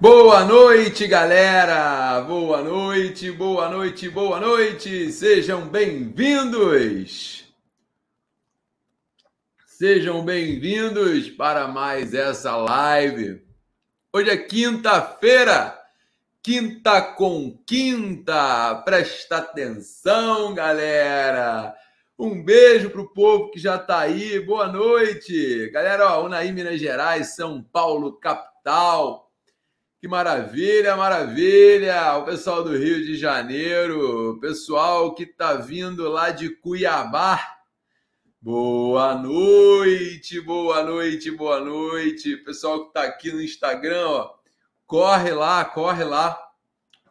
Boa noite, galera! Boa noite, boa noite, boa noite! Sejam bem-vindos! Sejam bem-vindos para mais essa live. Hoje é quinta-feira, quinta com quinta. Presta atenção, galera! Um beijo pro povo que já está aí. Boa noite! Galera, ó, Unaí, Minas Gerais, São Paulo, capital. Que maravilha, maravilha! O pessoal do Rio de Janeiro, o pessoal que tá vindo lá de Cuiabá. Boa noite, boa noite, boa noite. Pessoal que tá aqui no Instagram, ó, corre lá, corre lá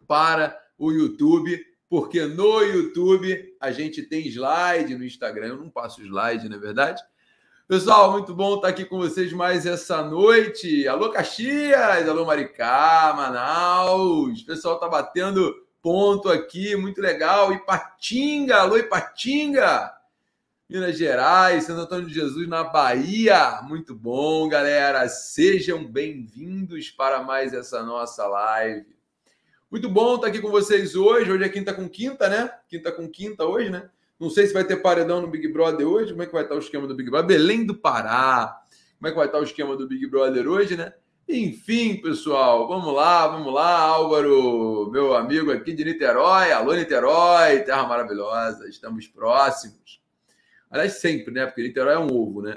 para o YouTube, porque no YouTube a gente tem slide, no Instagram eu não passo slide, na é verdade? Pessoal, muito bom estar aqui com vocês mais essa noite. Alô Caxias, alô Maricá, Manaus. O pessoal tá batendo ponto aqui, muito legal. Ipatinga, alô Ipatinga. Minas Gerais, Santo Antônio de Jesus na Bahia. Muito bom, galera. Sejam bem-vindos para mais essa nossa live. Muito bom estar aqui com vocês hoje. Hoje é quinta com quinta, né? Quinta com quinta hoje, né? Não sei se vai ter paredão no Big Brother hoje. Como é que vai estar o esquema do Big Brother? Belém do Pará. Como é que vai estar o esquema do Big Brother hoje, né? Enfim, pessoal, vamos lá, vamos lá, Álvaro, meu amigo aqui de Niterói, alô Niterói, terra maravilhosa, estamos próximos. Aliás, sempre, né? Porque Niterói é um ovo, né?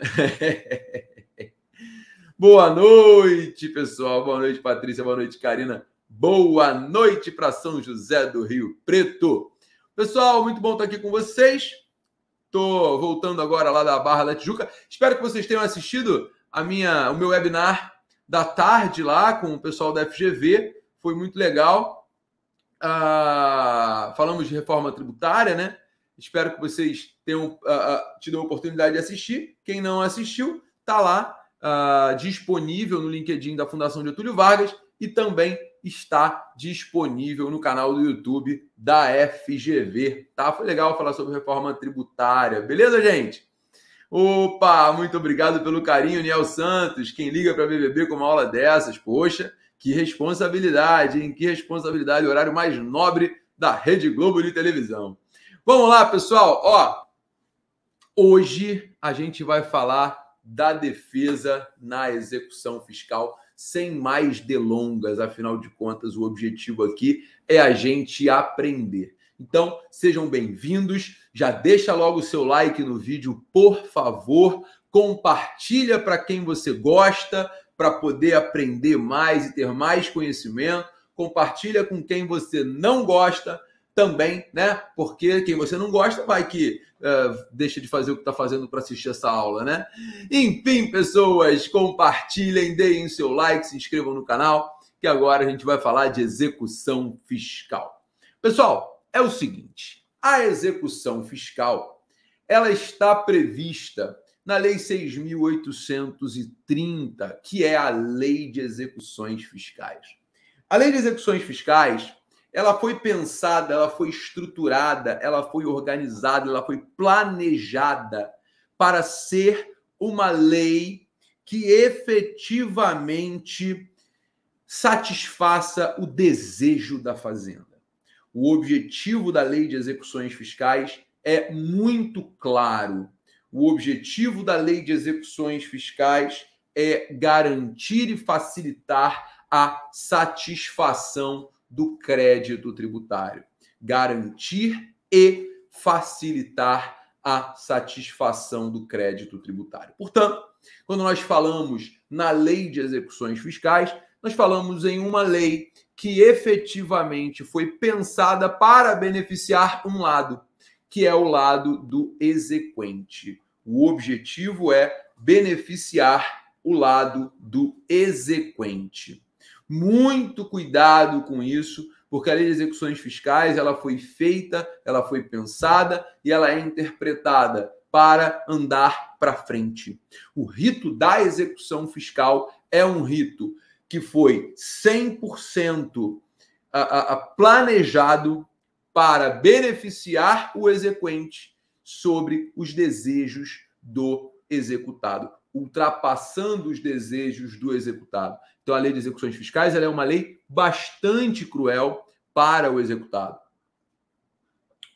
boa noite, pessoal, boa noite, Patrícia, boa noite, Karina, boa noite para São José do Rio Preto. Pessoal, muito bom estar aqui com vocês. Estou voltando agora lá da Barra da Tijuca. Espero que vocês tenham assistido a minha, o meu webinar da tarde lá com o pessoal da FGV. Foi muito legal. Ah, falamos de reforma tributária, né? Espero que vocês tenham ah, ah, tido a oportunidade de assistir. Quem não assistiu, está lá disponível no LinkedIn da Fundação Getúlio Vargas e também está disponível no canal do YouTube da FGV, tá? Foi legal falar sobre reforma tributária, beleza, gente? Opa, muito obrigado pelo carinho, Niel Santos, quem liga para BBB com uma aula dessas, poxa, que responsabilidade, hein? Que responsabilidade, horário mais nobre da Rede Globo de televisão. Vamos lá, pessoal, ó, hoje a gente vai falar da defesa na execução fiscal sem mais delongas, afinal de contas, o objetivo aqui é a gente aprender. Então, sejam bem-vindos. Já deixa logo o seu like no vídeo, por favor. Compartilha para quem você gosta, para poder aprender mais e ter mais conhecimento. Compartilha com quem você não gosta também, né? Porque quem você não gosta vai que uh, deixa de fazer o que está fazendo para assistir essa aula, né? Enfim, pessoas, compartilhem, deem seu like, se inscrevam no canal, que agora a gente vai falar de execução fiscal. Pessoal, é o seguinte: a execução fiscal ela está prevista na Lei 6.830, que é a Lei de Execuções Fiscais. A Lei de Execuções Fiscais ela foi pensada, ela foi estruturada, ela foi organizada, ela foi planejada para ser uma lei que efetivamente satisfaça o desejo da fazenda. O objetivo da lei de execuções fiscais é muito claro. O objetivo da lei de execuções fiscais é garantir e facilitar a satisfação do crédito tributário, garantir e facilitar a satisfação do crédito tributário. Portanto, quando nós falamos na lei de execuções fiscais, nós falamos em uma lei que efetivamente foi pensada para beneficiar um lado, que é o lado do exequente. O objetivo é beneficiar o lado do exequente. Muito cuidado com isso, porque a lei de execuções fiscais ela foi feita, ela foi pensada e ela é interpretada para andar para frente. O rito da execução fiscal é um rito que foi 100% planejado para beneficiar o exequente sobre os desejos do executado, ultrapassando os desejos do executado. Então, a lei de execuções fiscais é uma lei bastante cruel para o executado.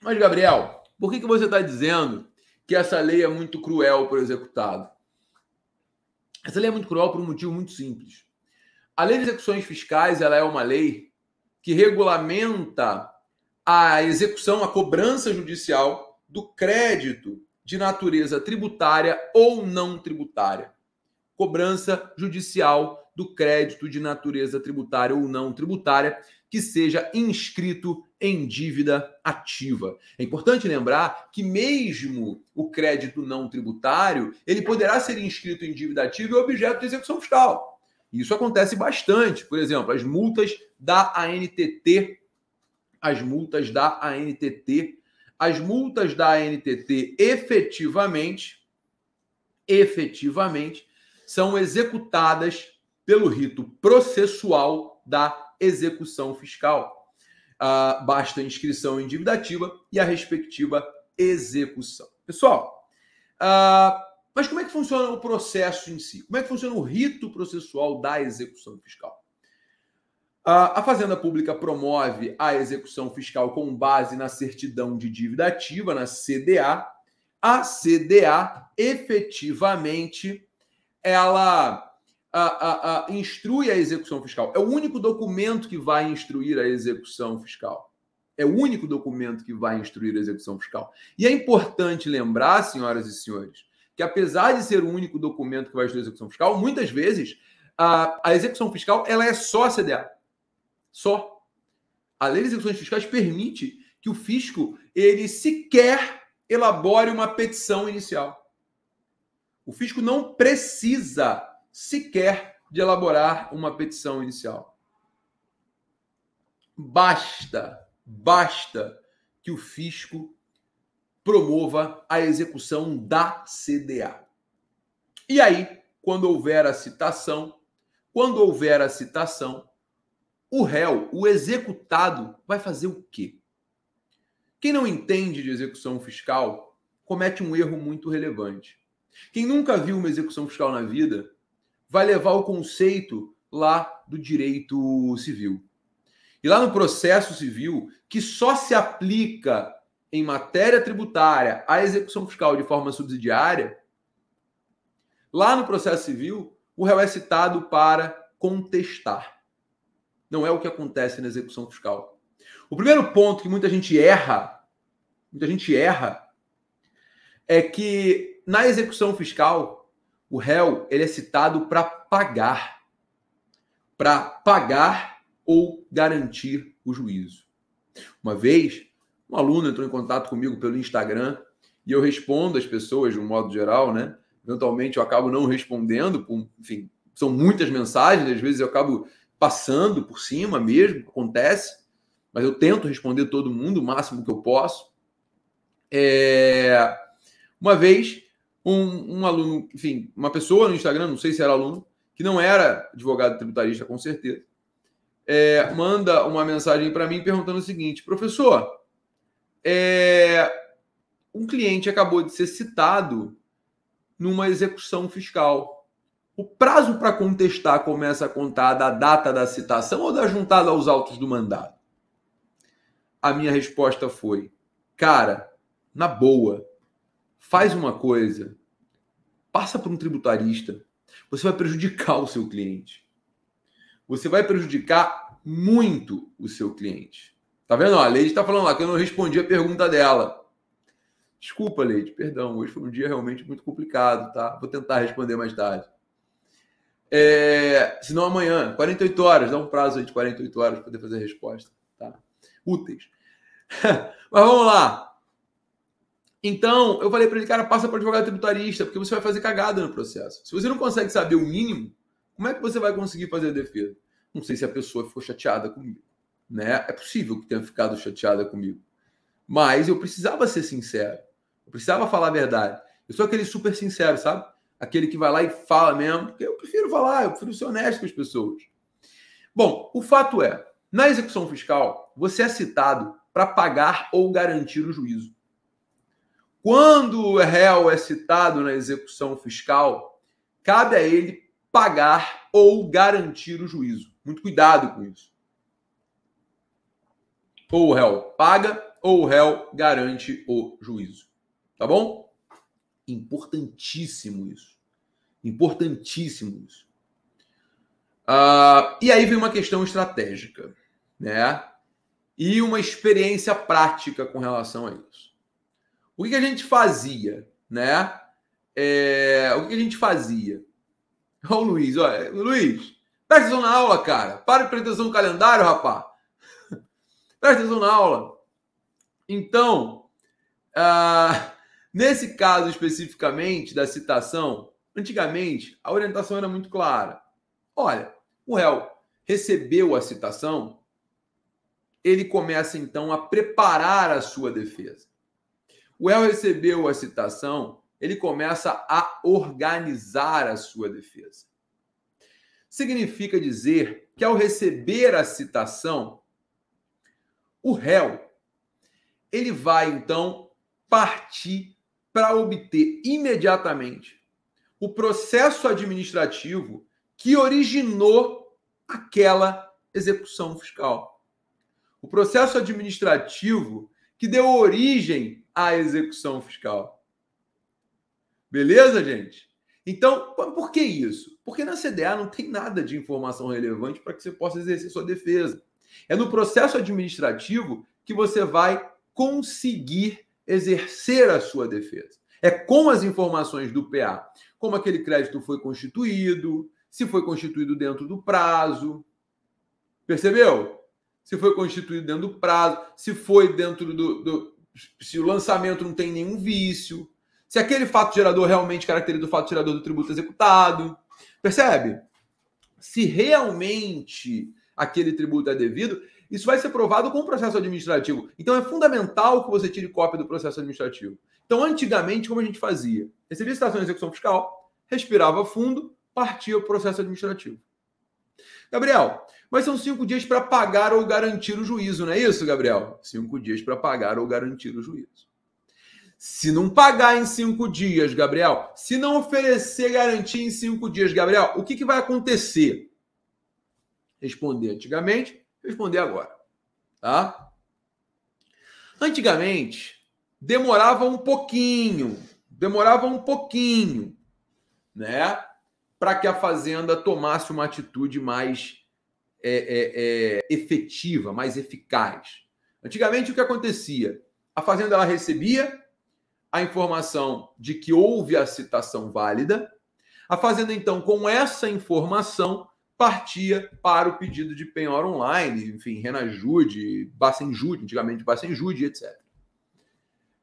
Mas, Gabriel, por que, que você está dizendo que essa lei é muito cruel para o executado? Essa lei é muito cruel por um motivo muito simples. A lei de execuções fiscais ela é uma lei que regulamenta a execução, a cobrança judicial do crédito de natureza tributária ou não tributária. Cobrança judicial do crédito de natureza tributária ou não tributária que seja inscrito em dívida ativa. É importante lembrar que mesmo o crédito não tributário, ele poderá ser inscrito em dívida ativa e objeto de execução fiscal. Isso acontece bastante. Por exemplo, as multas da ANTT, as multas da ANTT, as multas da ANTT efetivamente efetivamente são executadas pelo rito processual da execução fiscal. Ah, basta inscrição em dívida ativa e a respectiva execução. Pessoal, ah, mas como é que funciona o processo em si? Como é que funciona o rito processual da execução fiscal? Ah, a Fazenda Pública promove a execução fiscal com base na certidão de dívida ativa, na CDA. A CDA, efetivamente, ela a, a, a, instrui a execução fiscal. É o único documento que vai instruir a execução fiscal. É o único documento que vai instruir a execução fiscal. E é importante lembrar, senhoras e senhores, que apesar de ser o único documento que vai instruir a execução fiscal, muitas vezes a, a execução fiscal ela é só CDA. Só. A lei de execuções fiscais permite que o fisco ele sequer elabore uma petição inicial. O fisco não precisa sequer de elaborar uma petição inicial. Basta, basta que o fisco promova a execução da CDA. E aí, quando houver a citação, quando houver a citação, o réu, o executado, vai fazer o quê? Quem não entende de execução fiscal comete um erro muito relevante. Quem nunca viu uma execução fiscal na vida vai levar o conceito lá do direito civil. E lá no processo civil, que só se aplica em matéria tributária à execução fiscal de forma subsidiária, lá no processo civil, o réu é citado para contestar. Não é o que acontece na execução fiscal. O primeiro ponto que muita gente erra, muita gente erra, é que na execução fiscal o réu ele é citado para pagar, para pagar ou garantir o juízo. Uma vez, um aluno entrou em contato comigo pelo Instagram e eu respondo as pessoas de um modo geral, né? Eventualmente eu acabo não respondendo, enfim, são muitas mensagens, às vezes eu acabo passando por cima mesmo, acontece, mas eu tento responder todo mundo o máximo que eu posso. É... Uma vez um, um aluno, enfim, uma pessoa no Instagram, não sei se era aluno, que não era advogado tributarista, com certeza, é, manda uma mensagem para mim perguntando o seguinte: professor, é, um cliente acabou de ser citado numa execução fiscal. O prazo para contestar começa a contar da data da citação ou da juntada aos autos do mandado? A minha resposta foi: cara, na boa, faz uma coisa, passa por um tributarista, você vai prejudicar o seu cliente. Você vai prejudicar muito o seu cliente. Tá vendo? a Leide está falando lá que eu não respondi a pergunta dela. Desculpa, Leide, perdão. Hoje foi um dia realmente muito complicado, tá? Vou tentar responder mais tarde. É, se não amanhã, 48 horas, dá um prazo de 48 horas para poder fazer a resposta, tá? Úteis. Mas vamos lá. Então, eu falei para ele, cara, passa para advogado tributarista, porque você vai fazer cagada no processo. Se você não consegue saber o mínimo, como é que você vai conseguir fazer a defesa? Não sei se a pessoa ficou chateada comigo, né? É possível que tenha ficado chateada comigo. Mas eu precisava ser sincero. Eu precisava falar a verdade. Eu sou aquele super sincero, sabe? Aquele que vai lá e fala mesmo, porque eu prefiro falar, eu prefiro ser honesto com as pessoas. Bom, o fato é, na execução fiscal, você é citado para pagar ou garantir o juízo. Quando o réu é citado na execução fiscal, cabe a ele pagar ou garantir o juízo. Muito cuidado com isso. Ou o réu paga ou o réu garante o juízo. Tá bom? Importantíssimo isso. Importantíssimo isso. Uh, e aí vem uma questão estratégica, né? E uma experiência prática com relação a isso. O que, que a gente fazia, né? É, o que, que a gente fazia? Ó, o Luiz, olha, Luiz, presta atenção na aula, cara. Para de prestar atenção no calendário, rapá. presta atenção na aula. Então, ah, nesse caso especificamente da citação, antigamente a orientação era muito clara. Olha, o réu recebeu a citação, ele começa então a preparar a sua defesa. O El recebeu a citação, ele começa a organizar a sua defesa. Significa dizer que ao receber a citação, o réu ele vai então partir para obter imediatamente o processo administrativo que originou aquela execução fiscal. O processo administrativo que deu origem à execução fiscal. Beleza, gente? Então, por que isso? Porque na CDA não tem nada de informação relevante para que você possa exercer sua defesa. É no processo administrativo que você vai conseguir exercer a sua defesa. É com as informações do PA, como aquele crédito foi constituído, se foi constituído dentro do prazo. Percebeu? Se foi constituído dentro do prazo, se foi dentro do, do se o lançamento não tem nenhum vício, se aquele fato gerador realmente caracteriza o fato gerador do tributo executado. Percebe? Se realmente aquele tributo é devido, isso vai ser provado com o processo administrativo. Então é fundamental que você tire cópia do processo administrativo. Então, antigamente, como a gente fazia? Recebia citação de execução fiscal, respirava fundo, partia o processo administrativo. Gabriel, mas são cinco dias para pagar ou garantir o juízo, não é isso, Gabriel? Cinco dias para pagar ou garantir o juízo. Se não pagar em cinco dias, Gabriel, se não oferecer garantia em cinco dias, Gabriel, o que, que vai acontecer? Responder antigamente, responder agora. Tá? Antigamente, demorava um pouquinho, demorava um pouquinho, né? Para que a Fazenda tomasse uma atitude mais é, é, é, efetiva, mais eficaz. Antigamente, o que acontecia? A Fazenda ela recebia a informação de que houve a citação válida. A Fazenda, então, com essa informação, partia para o pedido de penhora online, enfim, Renajude, Bacenjude, antigamente Bacenjude, etc.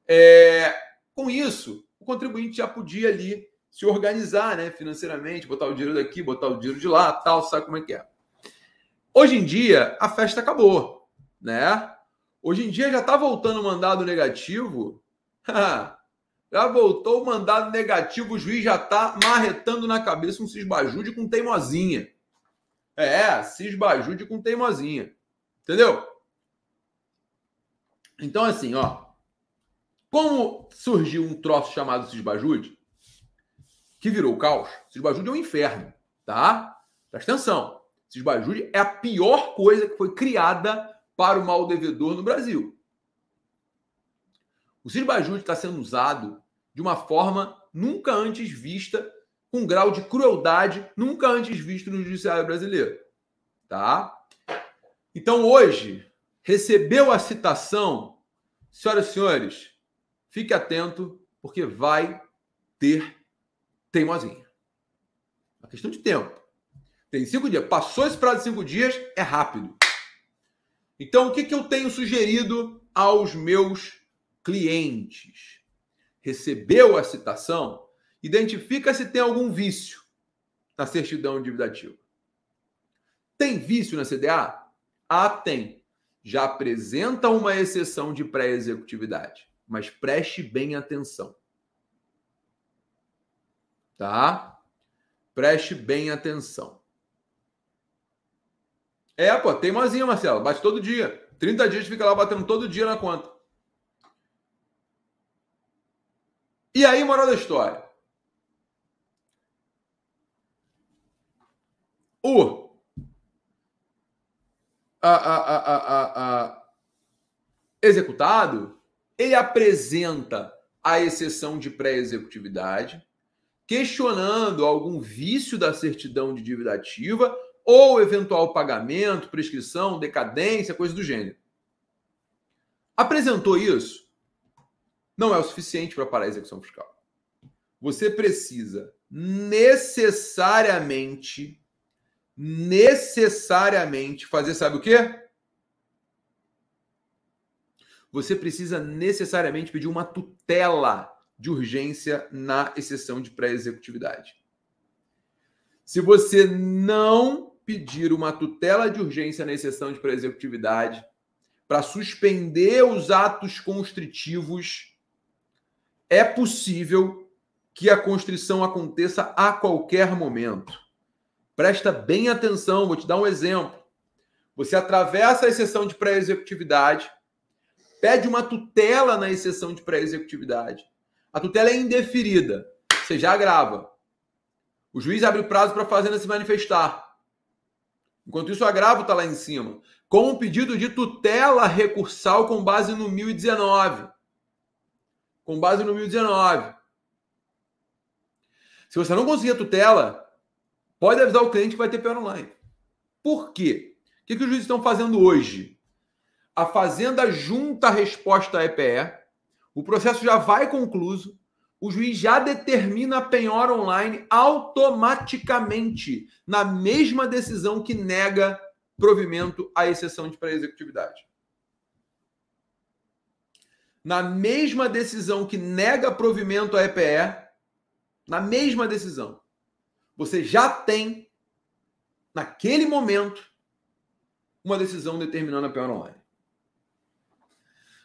É, com isso, o contribuinte já podia ali se organizar né, financeiramente, botar o dinheiro daqui, botar o dinheiro de lá, tal, sabe como é que é. Hoje em dia, a festa acabou, né? Hoje em dia já está voltando o mandado negativo. já voltou o mandado negativo, o juiz já está marretando na cabeça um cisbajude com teimosinha. É, cisbajude com teimosinha. Entendeu? Então, assim, ó. Como surgiu um troço chamado cisbajude, que virou caos, cisbajude é um inferno, tá? Presta atenção se esbajule, é a pior coisa que foi criada para o mal devedor no Brasil. O cisbajude está sendo usado de uma forma nunca antes vista, com um grau de crueldade nunca antes visto no judiciário brasileiro. Tá? Então hoje, recebeu a citação, senhoras e senhores, fique atento, porque vai ter teimosinha. É questão de tempo. Tem cinco dias. Passou esse prazo de cinco dias, é rápido. Então, o que, que eu tenho sugerido aos meus clientes? Recebeu a citação? Identifica se tem algum vício na certidão ativa. Tem vício na CDA? Ah, tem. Já apresenta uma exceção de pré-executividade. Mas preste bem atenção. Tá? Preste bem atenção. É, pô, teimosinha, Marcelo. Bate todo dia. 30 dias fica lá batendo todo dia na conta. E aí, moral da história. O. A, a, a, a, executado, ele apresenta a exceção de pré-executividade, questionando algum vício da certidão de dívida ativa ou eventual pagamento, prescrição, decadência, coisa do gênero. Apresentou isso? Não é o suficiente para parar a execução fiscal. Você precisa necessariamente, necessariamente fazer, sabe o quê? Você precisa necessariamente pedir uma tutela de urgência na exceção de pré-executividade. Se você não pedir uma tutela de urgência na exceção de pre-executividade para suspender os atos constritivos, é possível que a constrição aconteça a qualquer momento. Presta bem atenção, vou te dar um exemplo. Você atravessa a exceção de pré-executividade, pede uma tutela na exceção de pré-executividade. A tutela é indeferida, você já agrava. O juiz abre o prazo para a fazenda se manifestar. Enquanto isso, o agravo está lá em cima. Com um pedido de tutela recursal com base no 1019. Com base no 1019. Se você não conseguir a tutela, pode avisar o cliente que vai ter pior online. Por quê? O que, que os juízes estão fazendo hoje? A Fazenda junta a resposta à EPE, o processo já vai concluso, o juiz já determina a penhora online automaticamente, na mesma decisão que nega provimento à exceção de pré-executividade. Na mesma decisão que nega provimento à EPE, na mesma decisão, você já tem, naquele momento, uma decisão determinando a penhora online.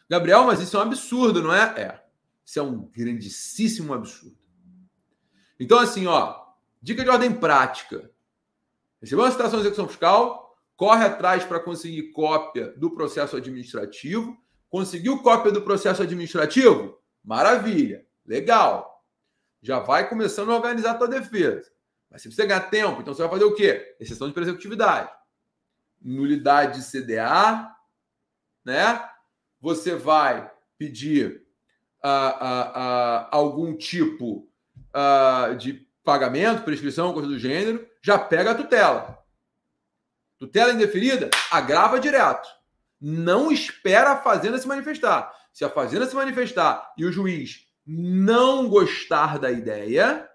Gabriel, mas isso é um absurdo, não é? É. Isso é um grandíssimo absurdo. Então, assim, ó, dica de ordem prática. Recebeu uma citação de execução fiscal, corre atrás para conseguir cópia do processo administrativo. Conseguiu cópia do processo administrativo? Maravilha, legal. Já vai começando a organizar a tua defesa. Mas se você ganhar tempo, então você vai fazer o quê? Exceção de presecutividade. Nulidade de CDA, né? Você vai pedir a, a, algum tipo de pagamento, prescrição, coisa do gênero, já pega a tutela. Tutela indeferida, agrava direto. Não espera a Fazenda se manifestar. Se a Fazenda se manifestar e o juiz não gostar da ideia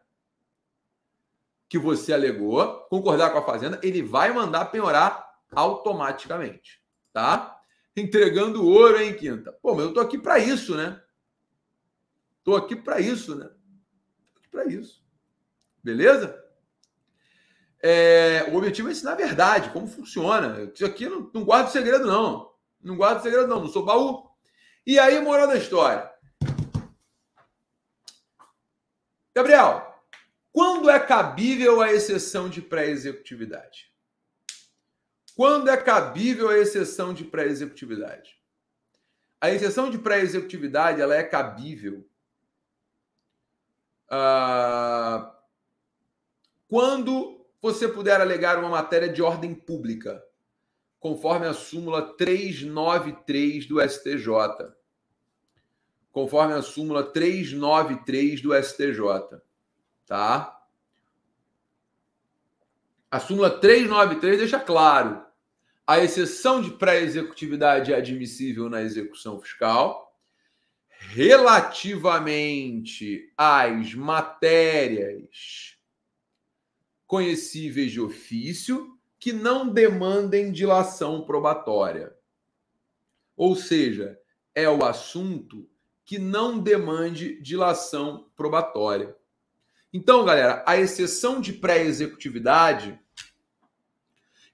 que você alegou, concordar com a Fazenda, ele vai mandar penhorar automaticamente. Tá? Entregando ouro, hein, Quinta? Pô, mas eu tô aqui para isso, né? Estou aqui para isso, né? Para isso. Beleza? É, o objetivo é ensinar a verdade, como funciona. Isso aqui não, não guardo segredo, não. Não guardo segredo, não. Não sou baú. E aí, moral da história. Gabriel, quando é cabível a exceção de pré-executividade? Quando é cabível a exceção de pré-executividade? A exceção de pré-executividade ela é cabível ah, quando você puder alegar uma matéria de ordem pública, conforme a súmula 393 do STJ. Conforme a súmula 393 do STJ, tá? A súmula 393 deixa claro a exceção de pré-executividade é admissível na execução fiscal relativamente às matérias conhecíveis de ofício que não demandem dilação probatória. Ou seja, é o assunto que não demande dilação probatória. Então, galera, a exceção de pré-executividade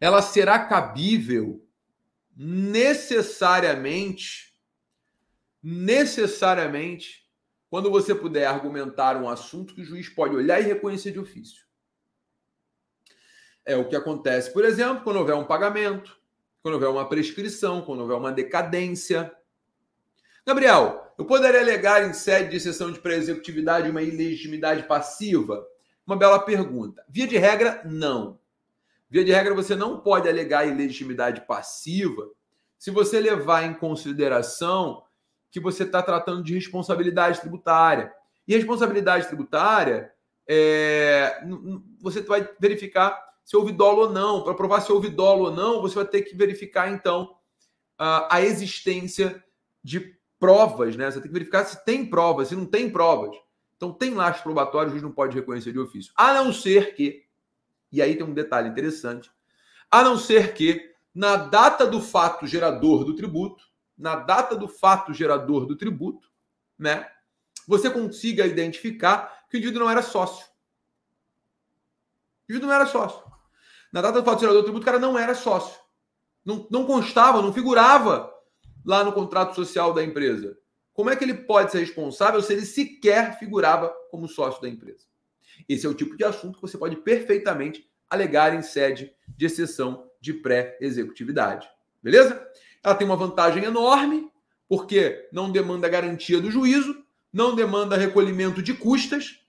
ela será cabível necessariamente necessariamente quando você puder argumentar um assunto que o juiz pode olhar e reconhecer de ofício. É o que acontece, por exemplo, quando houver um pagamento, quando houver uma prescrição, quando houver uma decadência. Gabriel, eu poderia alegar em sede de sessão de pré-executividade uma ilegitimidade passiva? Uma bela pergunta. Via de regra, não. Via de regra, você não pode alegar ilegitimidade passiva se você levar em consideração que você está tratando de responsabilidade tributária. E responsabilidade tributária, é, você vai verificar se houve dolo ou não. Para provar se houve dolo ou não, você vai ter que verificar, então, a, existência de provas, né? Você tem que verificar se tem provas, se não tem provas. Então, tem laço probatório, o juiz não pode reconhecer de ofício. A não ser que, e aí tem um detalhe interessante, a não ser que, na data do fato gerador do tributo, na data do fato gerador do tributo, né, você consiga identificar que o indivíduo não era sócio. O indivíduo não era sócio. Na data do fato gerador do tributo, o cara não era sócio. Não, não constava, não figurava lá no contrato social da empresa. Como é que ele pode ser responsável se ele sequer figurava como sócio da empresa? Esse é o tipo de assunto que você pode perfeitamente alegar em sede de exceção de pré-executividade. Beleza? Ela tem uma vantagem enorme, porque não demanda garantia do juízo, não demanda recolhimento de custas.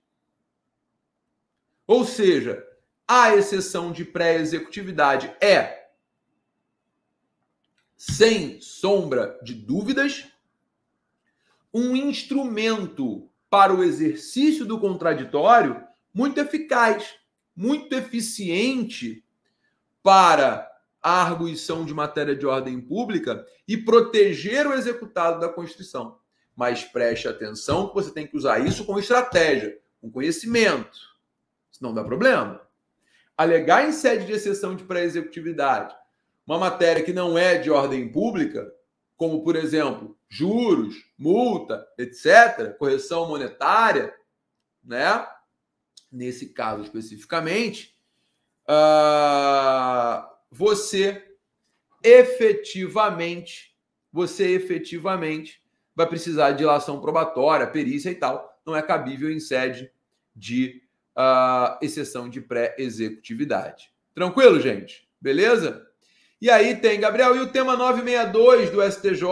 Ou seja, a exceção de pré-executividade é, sem sombra de dúvidas, um instrumento para o exercício do contraditório muito eficaz, muito eficiente para a arguição de matéria de ordem pública e proteger o executado da Constituição. Mas preste atenção que você tem que usar isso com estratégia, com conhecimento. Senão dá problema. Alegar em sede de exceção de pré-executividade uma matéria que não é de ordem pública, como, por exemplo, juros, multa, etc., correção monetária, né? Nesse caso especificamente, uh, você efetivamente, você efetivamente vai precisar de lação probatória, perícia e tal. Não é cabível em sede de uh, exceção de pré-executividade. Tranquilo, gente? Beleza? E aí tem, Gabriel, e o tema 962 do STJ?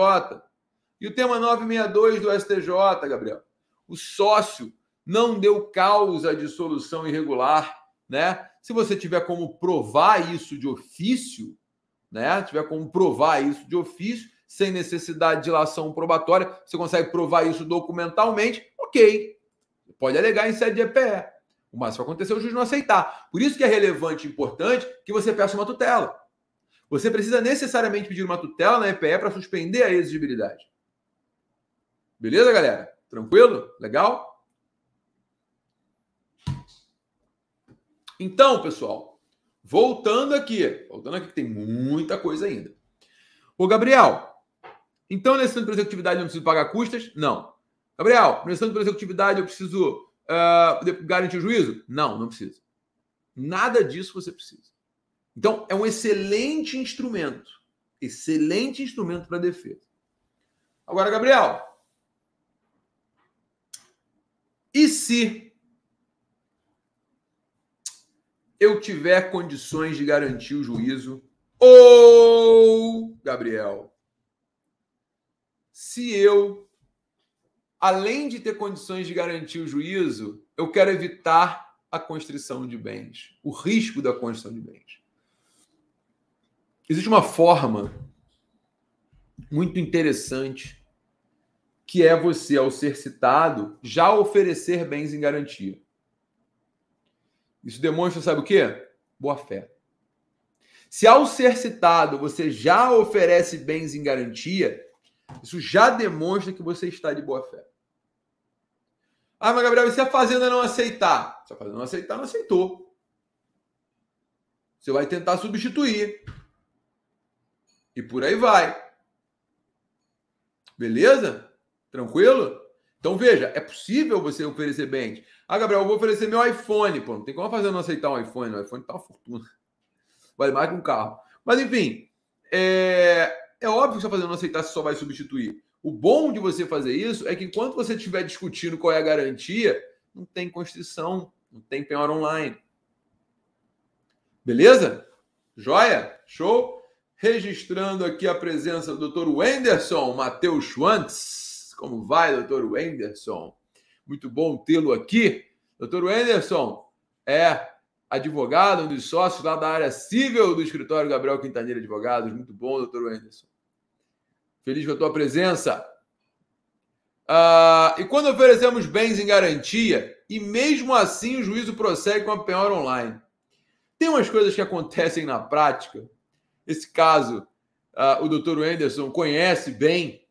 E o tema 962 do STJ, Gabriel? O sócio não deu causa de solução irregular, né? Se você tiver como provar isso de ofício, né? Tiver como provar isso de ofício, sem necessidade de lação probatória, você consegue provar isso documentalmente, ok. Pode alegar em sede de EPE. O máximo aconteceu o juiz não aceitar. Por isso que é relevante e importante que você peça uma tutela. Você precisa necessariamente pedir uma tutela na EPE para suspender a exigibilidade. Beleza, galera? Tranquilo? Legal? Então, pessoal, voltando aqui, voltando aqui que tem muita coisa ainda. Ô, Gabriel, então nesse ano de executividade eu preciso pagar custas? Não. Gabriel, nesse ano de executividade eu preciso uh, garantir o juízo? Não, não preciso. Nada disso você precisa. Então, é um excelente instrumento. Excelente instrumento para defesa. Agora, Gabriel, e se eu tiver condições de garantir o juízo, ou, Gabriel, se eu, além de ter condições de garantir o juízo, eu quero evitar a constrição de bens, o risco da constrição de bens. Existe uma forma muito interessante que é você, ao ser citado, já oferecer bens em garantia. Isso demonstra, sabe o quê? Boa fé. Se ao ser citado você já oferece bens em garantia, isso já demonstra que você está de boa fé. Ah, mas Gabriel, e se a fazenda não aceitar? Se a fazenda não aceitar, não aceitou. Você vai tentar substituir. E por aí vai. Beleza? Tranquilo? Então veja, é possível você oferecer bens. Ah, Gabriel, eu vou oferecer meu iPhone. Pô, não tem como fazer não aceitar um iPhone. O iPhone tá uma fortuna. Vale mais que um carro. Mas enfim, é, é óbvio que você tá fazendo não aceitar, você só vai substituir. O bom de você fazer isso é que enquanto você estiver discutindo qual é a garantia, não tem constrição, não tem penhora online. Beleza? Joia? Show? Registrando aqui a presença do Dr. Wenderson Matheus Schwantz. Como vai, doutor Wenderson? Muito bom tê-lo aqui. Doutor Wenderson é advogado, um dos sócios lá da área civil do escritório Gabriel Quintanilha Advogados. Muito bom, doutor Wenderson. Feliz com a tua presença. Ah, e quando oferecemos bens em garantia, e mesmo assim o juízo prossegue com a penhora online. Tem umas coisas que acontecem na prática. Esse caso, ah, o doutor Anderson conhece bem,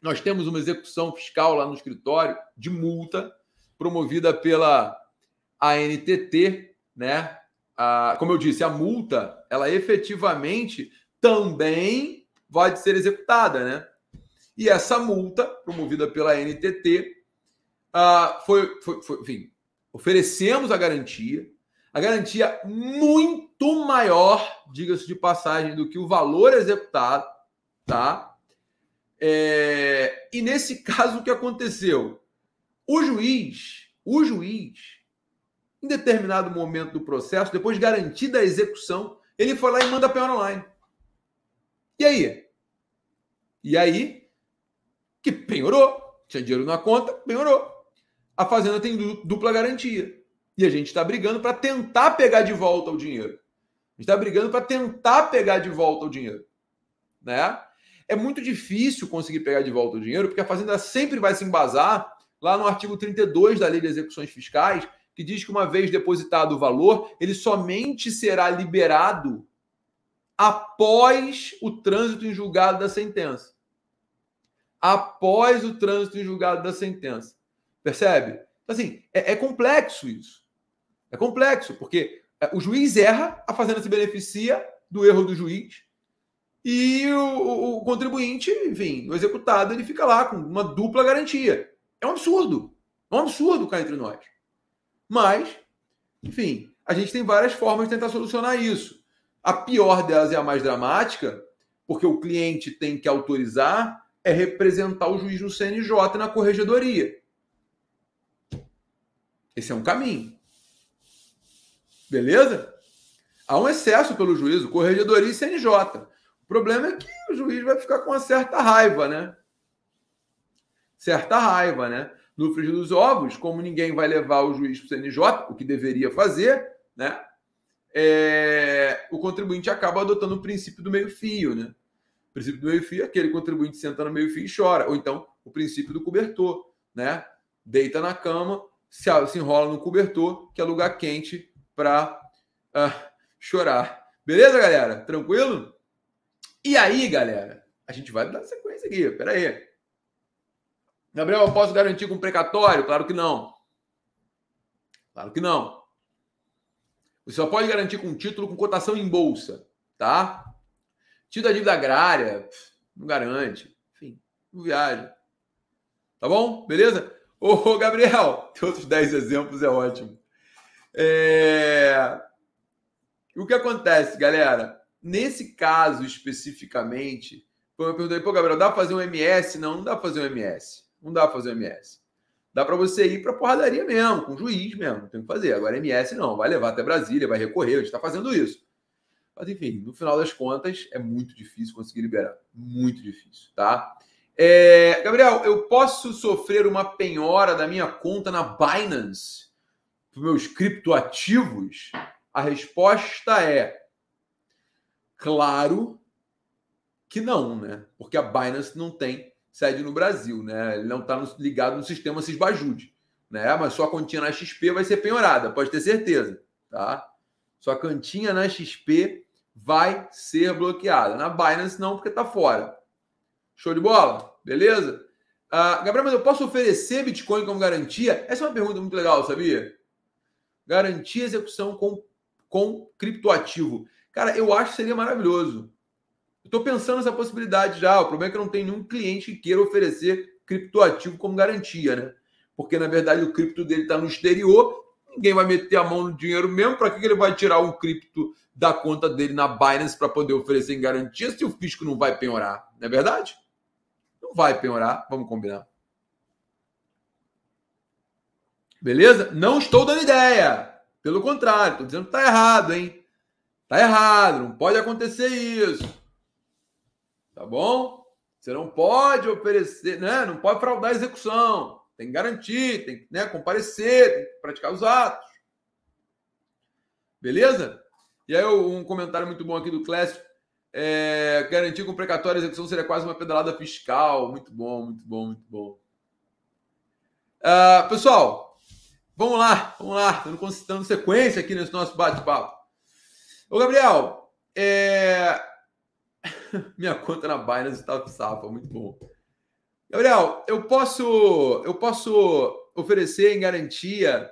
nós temos uma execução fiscal lá no escritório de multa promovida pela ANTT, né? A, como eu disse, a multa, ela efetivamente também vai ser executada, né? E essa multa, promovida pela ANTT, uh, ah, foi, foi, foi, enfim, oferecemos a garantia, a garantia muito maior, diga-se de passagem, do que o valor executado, tá? É, e nesse caso, o que aconteceu? O juiz, o juiz, em determinado momento do processo, depois de garantida a execução, ele foi lá e manda a pena online. E aí? E aí, que penhorou, tinha dinheiro na conta, penhorou. A Fazenda tem dupla garantia. E a gente está brigando para tentar pegar de volta o dinheiro. A gente está brigando para tentar pegar de volta o dinheiro. Né? é muito difícil conseguir pegar de volta o dinheiro, porque a Fazenda sempre vai se embasar lá no artigo 32 da Lei de Execuções Fiscais, que diz que uma vez depositado o valor, ele somente será liberado após o trânsito em julgado da sentença. Após o trânsito em julgado da sentença. Percebe? Então, assim, é, é complexo isso. É complexo, porque é, o juiz erra, a fazenda se beneficia do erro do juiz, e o, o, o contribuinte, enfim, o executado, ele fica lá com uma dupla garantia. É um absurdo. É um absurdo cá entre nós. Mas, enfim, a gente tem várias formas de tentar solucionar isso. A pior delas é a mais dramática, porque o cliente tem que autorizar, é representar o juiz no CNJ na corregedoria. Esse é um caminho. Beleza? Há um excesso pelo juízo, corregedoria e CNJ. O problema é que o juiz vai ficar com uma certa raiva, né? Certa raiva, né? No frigir dos ovos, como ninguém vai levar o juiz para o CNJ, o que deveria fazer, né? É... o contribuinte acaba adotando o princípio do meio-fio, né? O princípio do meio-fio é aquele contribuinte senta no meio-fio e chora. Ou então, o princípio do cobertor, né? Deita na cama, se, enrola no cobertor, que é lugar quente para uh, ah, chorar. Beleza, galera? Tranquilo? E aí, galera, a gente vai dar sequência aqui. Pera aí. Gabriel, eu posso garantir com precatório? Claro que não. Claro que não. Você só pode garantir com título com cotação em bolsa, tá? Título da dívida agrária, não garante. Enfim, não viaja. Tá bom? Beleza? Ô, Gabriel, tem outros 10 exemplos, é ótimo. É... O que acontece, galera? Nesse caso especificamente, eu perguntei, pô, Gabriel, dá para fazer um MS? Não, não dá para fazer um MS. Não dá para fazer um MS. Dá para você ir para porradaria mesmo, com o juiz mesmo, tem que fazer. Agora, MS não, vai levar até Brasília, vai recorrer, a gente está fazendo isso. Mas, enfim, no final das contas, é muito difícil conseguir liberar. Muito difícil, tá? É, Gabriel, eu posso sofrer uma penhora da minha conta na Binance para meus criptoativos? A resposta é Claro que não, né? Porque a Binance não tem sede no Brasil, né? Ele não está ligado no sistema Cisbajude, né? Mas sua continha na XP vai ser penhorada, pode ter certeza, tá? Sua cantinha na XP vai ser bloqueada. Na Binance não, porque está fora. Show de bola? Beleza? Uh, Gabriel, mas eu posso oferecer Bitcoin como garantia? Essa é uma pergunta muito legal, sabia? Garantia execução com, com criptoativo. Cara, eu acho que seria maravilhoso. Estou pensando nessa possibilidade já. O problema é que não tem nenhum cliente que queira oferecer criptoativo como garantia, né? Porque, na verdade, o cripto dele está no exterior, ninguém vai meter a mão no dinheiro mesmo. Para que ele vai tirar o cripto da conta dele na Binance para poder oferecer em garantia se o fisco não vai penhorar? Não é verdade? Não vai penhorar, vamos combinar. Beleza? Não estou dando ideia. Pelo contrário, estou dizendo que está errado, hein? Tá errado, não pode acontecer isso. Tá bom? Você não pode oferecer, né? Não pode fraudar a execução. Tem que garantir, tem que né, comparecer, tem que praticar os atos. Beleza? E aí, um comentário muito bom aqui do Clássico. É, garantir com precatório a execução seria quase uma pedalada fiscal. Muito bom, muito bom, muito bom. Uh, pessoal, vamos lá, vamos lá. Estamos dando sequência aqui nesse nosso bate-papo. Ô, Gabriel, é... minha conta na Binance está safa, muito bom. Gabriel, eu posso, eu posso oferecer em garantia,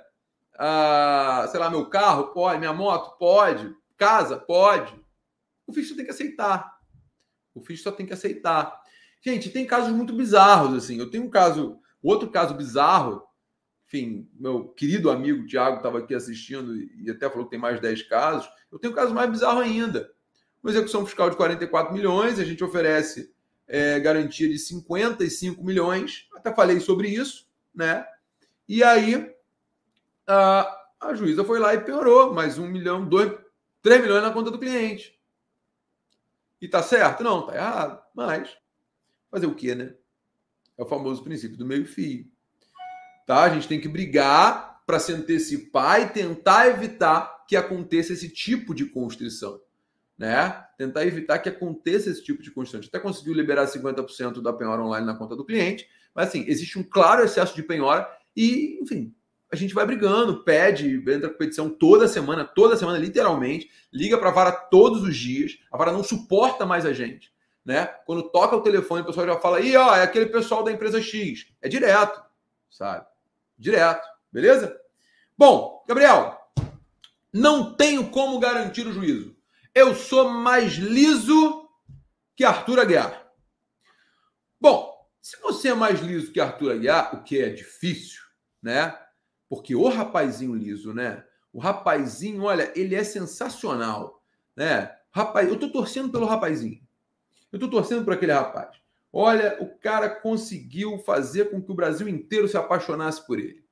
uh, sei lá, meu carro? Pode. Minha moto? Pode. Casa? Pode. O só tem que aceitar. O fisco só tem que aceitar. Gente, tem casos muito bizarros, assim. Eu tenho um caso, outro caso bizarro, enfim, meu querido amigo Tiago estava aqui assistindo e até falou que tem mais 10 casos. Eu tenho um caso mais bizarro ainda. Uma execução fiscal de 44 milhões, a gente oferece é, garantia de 55 milhões, até falei sobre isso, né? E aí a, a juíza foi lá e piorou mais um milhão, dois, três milhões na conta do cliente. E tá certo? Não, tá errado. Mas fazer o quê, né? É o famoso princípio do meio-fio tá? A gente tem que brigar para se antecipar e tentar evitar que aconteça esse tipo de constrição, né? Tentar evitar que aconteça esse tipo de constrição. A gente até conseguiu liberar 50% da penhora online na conta do cliente, mas assim, existe um claro excesso de penhora e, enfim, a gente vai brigando, pede, entra com petição toda semana, toda semana, literalmente, liga para a vara todos os dias, a vara não suporta mais a gente. Né? Quando toca o telefone, o pessoal já fala, e ó, é aquele pessoal da empresa X. É direto, sabe? direto, beleza? Bom, Gabriel, não tenho como garantir o juízo. Eu sou mais liso que Arthur Aguiar. Bom, se você é mais liso que Arthur Aguiar, o que é difícil, né? Porque o rapazinho liso, né? O rapazinho, olha, ele é sensacional, né? Rapaz, eu tô torcendo pelo rapazinho. Eu tô torcendo por aquele rapaz. Olha, o cara conseguiu fazer com que o Brasil inteiro se apaixonasse por ele.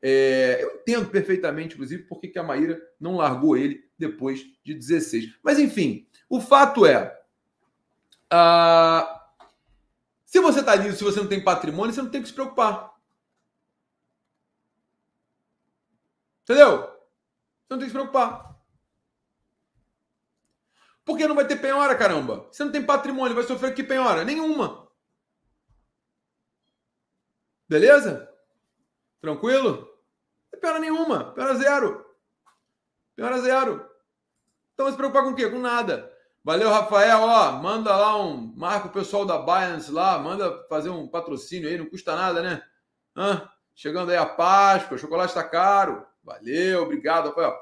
É, eu entendo perfeitamente, inclusive, por que a Maíra não largou ele depois de 16. Mas, enfim, o fato é. Uh, se você está ali, se você não tem patrimônio, você não tem que se preocupar. Entendeu? Você não tem que se preocupar. Porque não vai ter penhora, caramba. Você não tem patrimônio, vai sofrer que penhora? Nenhuma. Beleza? Tranquilo? Não tem penhora nenhuma. Penhora zero. Penhora zero. Então vai se preocupar com o quê? Com nada. Valeu, Rafael. Ó, manda lá um. Marca o pessoal da Binance lá, manda fazer um patrocínio aí, não custa nada, né? Hã? Chegando aí a Páscoa, o chocolate está caro. Valeu, obrigado, Rafael.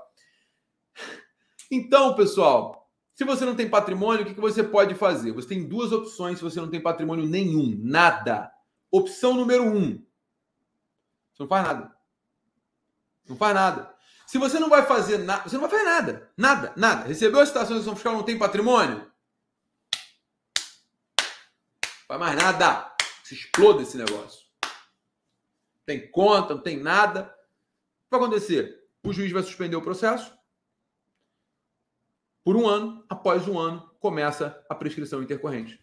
Então, pessoal, se você não tem patrimônio, o que, que você pode fazer? Você tem duas opções se você não tem patrimônio nenhum, nada. Opção número um: você não faz nada. Não faz nada. Se você não vai fazer nada, você não vai fazer nada. Nada, nada. Recebeu a citação de fiscal, não tem patrimônio? Não Vai mais nada. Se exploda esse negócio. Não tem conta, não tem nada. O que vai acontecer? O juiz vai suspender o processo por um ano, após um ano, começa a prescrição intercorrente.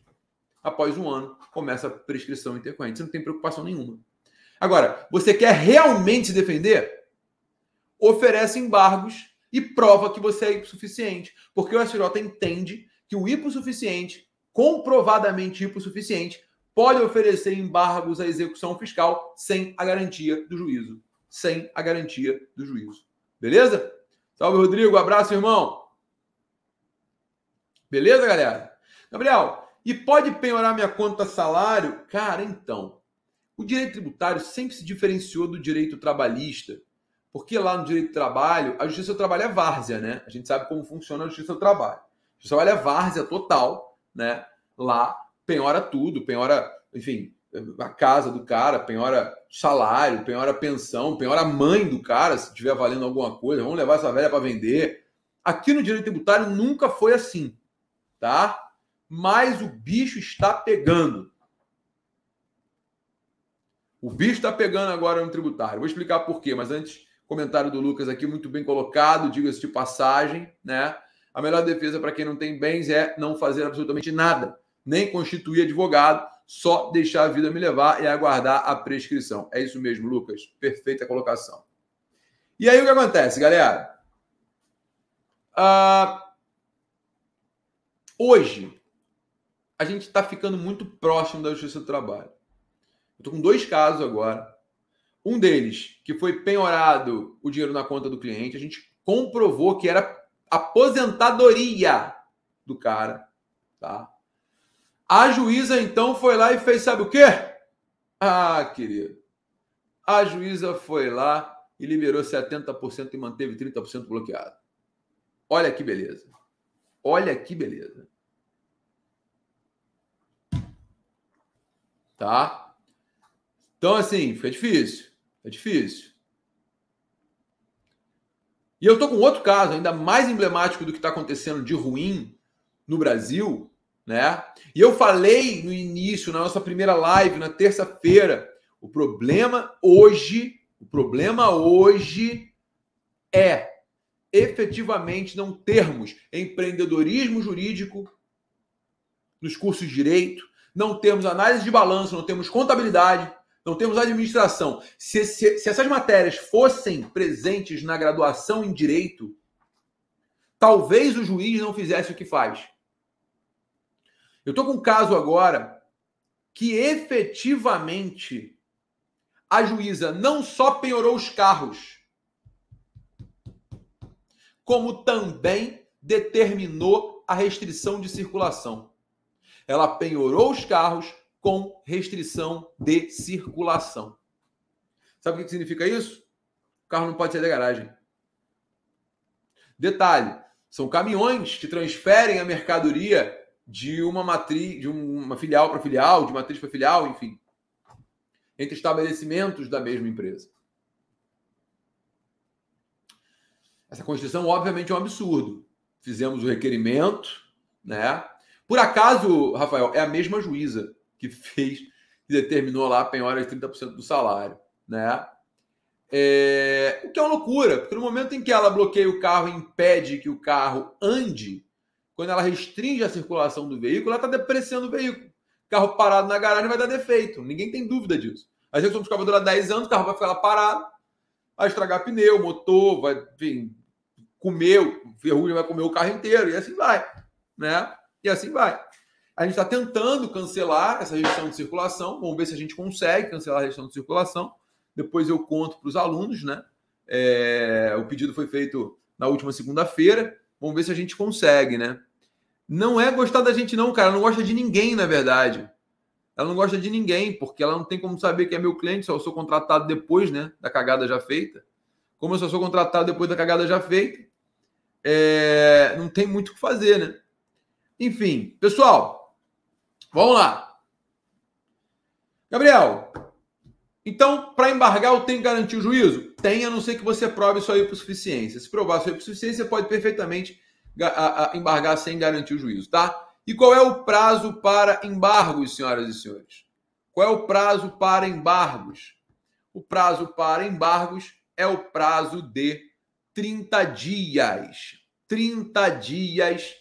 Após um ano, começa a prescrição intercorrente. Você não tem preocupação nenhuma. Agora, você quer realmente se defender? Oferece embargos e prova que você é hipossuficiente. Porque o SJ entende que o hipossuficiente, comprovadamente hipossuficiente, pode oferecer embargos à execução fiscal sem a garantia do juízo. Sem a garantia do juízo. Beleza? Salve, Rodrigo. Abraço, irmão. Beleza, galera? Gabriel, e pode penhorar minha conta salário? Cara, então. O direito tributário sempre se diferenciou do direito trabalhista, porque lá no direito do trabalho, a justiça do trabalho é várzea, né? A gente sabe como funciona a justiça do trabalho. A justiça do trabalho é várzea total, né? Lá penhora tudo, penhora, enfim, a casa do cara, penhora salário, penhora pensão, penhora a mãe do cara, se estiver valendo alguma coisa, vamos levar essa velha para vender. Aqui no direito tributário nunca foi assim tá? Mas o bicho está pegando. O bicho está pegando agora no tributário. Vou explicar por quê, mas antes, comentário do Lucas aqui, muito bem colocado, diga-se de passagem, né? A melhor defesa para quem não tem bens é não fazer absolutamente nada, nem constituir advogado, só deixar a vida me levar e aguardar a prescrição. É isso mesmo, Lucas. Perfeita colocação. E aí o que acontece, galera? Uh, Hoje, a gente está ficando muito próximo da Justiça do Trabalho. estou com dois casos agora. Um deles, que foi penhorado o dinheiro na conta do cliente, a gente comprovou que era aposentadoria do cara, tá? A juíza então foi lá e fez sabe o quê? Ah, querido. A juíza foi lá e liberou 70% e manteve 30% bloqueado. Olha que beleza. Olha que beleza. Tá? Então, assim, fica difícil. É difícil. E eu tô com outro caso, ainda mais emblemático do que está acontecendo de ruim no Brasil, né? E eu falei no início, na nossa primeira live, na terça-feira, o problema hoje, o problema hoje é efetivamente não termos empreendedorismo jurídico nos cursos de direito, não termos análise de balanço, não temos contabilidade, não temos administração. Se, se, se essas matérias fossem presentes na graduação em direito, talvez o juiz não fizesse o que faz. Eu estou com um caso agora que efetivamente a juíza não só penhorou os carros, como também determinou a restrição de circulação. Ela penhorou os carros com restrição de circulação. Sabe o que significa isso? O carro não pode sair da garagem. Detalhe: são caminhões que transferem a mercadoria de uma matriz, de uma filial para filial, de matriz para filial, enfim, entre estabelecimentos da mesma empresa. Essa Constituição, obviamente, é um absurdo. Fizemos o requerimento, né? Por acaso, Rafael, é a mesma juíza que fez, que determinou lá a penhora de 30% do salário, né? É, o que é uma loucura, porque no momento em que ela bloqueia o carro e impede que o carro ande, quando ela restringe a circulação do veículo, ela está depreciando o veículo. Carro parado na garagem vai dar defeito, ninguém tem dúvida disso. Às vezes carro vai durar 10 anos, o carro vai ficar lá parado, vai estragar pneu, motor, vai, enfim, comer, ferrugem vai comer o carro inteiro, e assim vai, né? E assim vai. A gente está tentando cancelar essa restrição de circulação, vamos ver se a gente consegue cancelar a restrição de circulação. Depois eu conto para os alunos, né? É, o pedido foi feito na última segunda-feira, vamos ver se a gente consegue, né? Não é gostar da gente, não, cara, não gosta de ninguém, na verdade ela não gosta de ninguém, porque ela não tem como saber que é meu cliente, se eu sou contratado depois né, da cagada já feita. Como eu só sou contratado depois da cagada já feita, é... não tem muito o que fazer, né? Enfim, pessoal, vamos lá. Gabriel, então, para embargar, eu tenho que garantir o juízo? Tem, a não ser que você prove sua hipossuficiência. Se provar sua hipossuficiência, você pode perfeitamente embargar sem garantir o juízo, tá? E qual é o prazo para embargos, senhoras e senhores? Qual é o prazo para embargos? O prazo para embargos é o prazo de 30 dias. 30 dias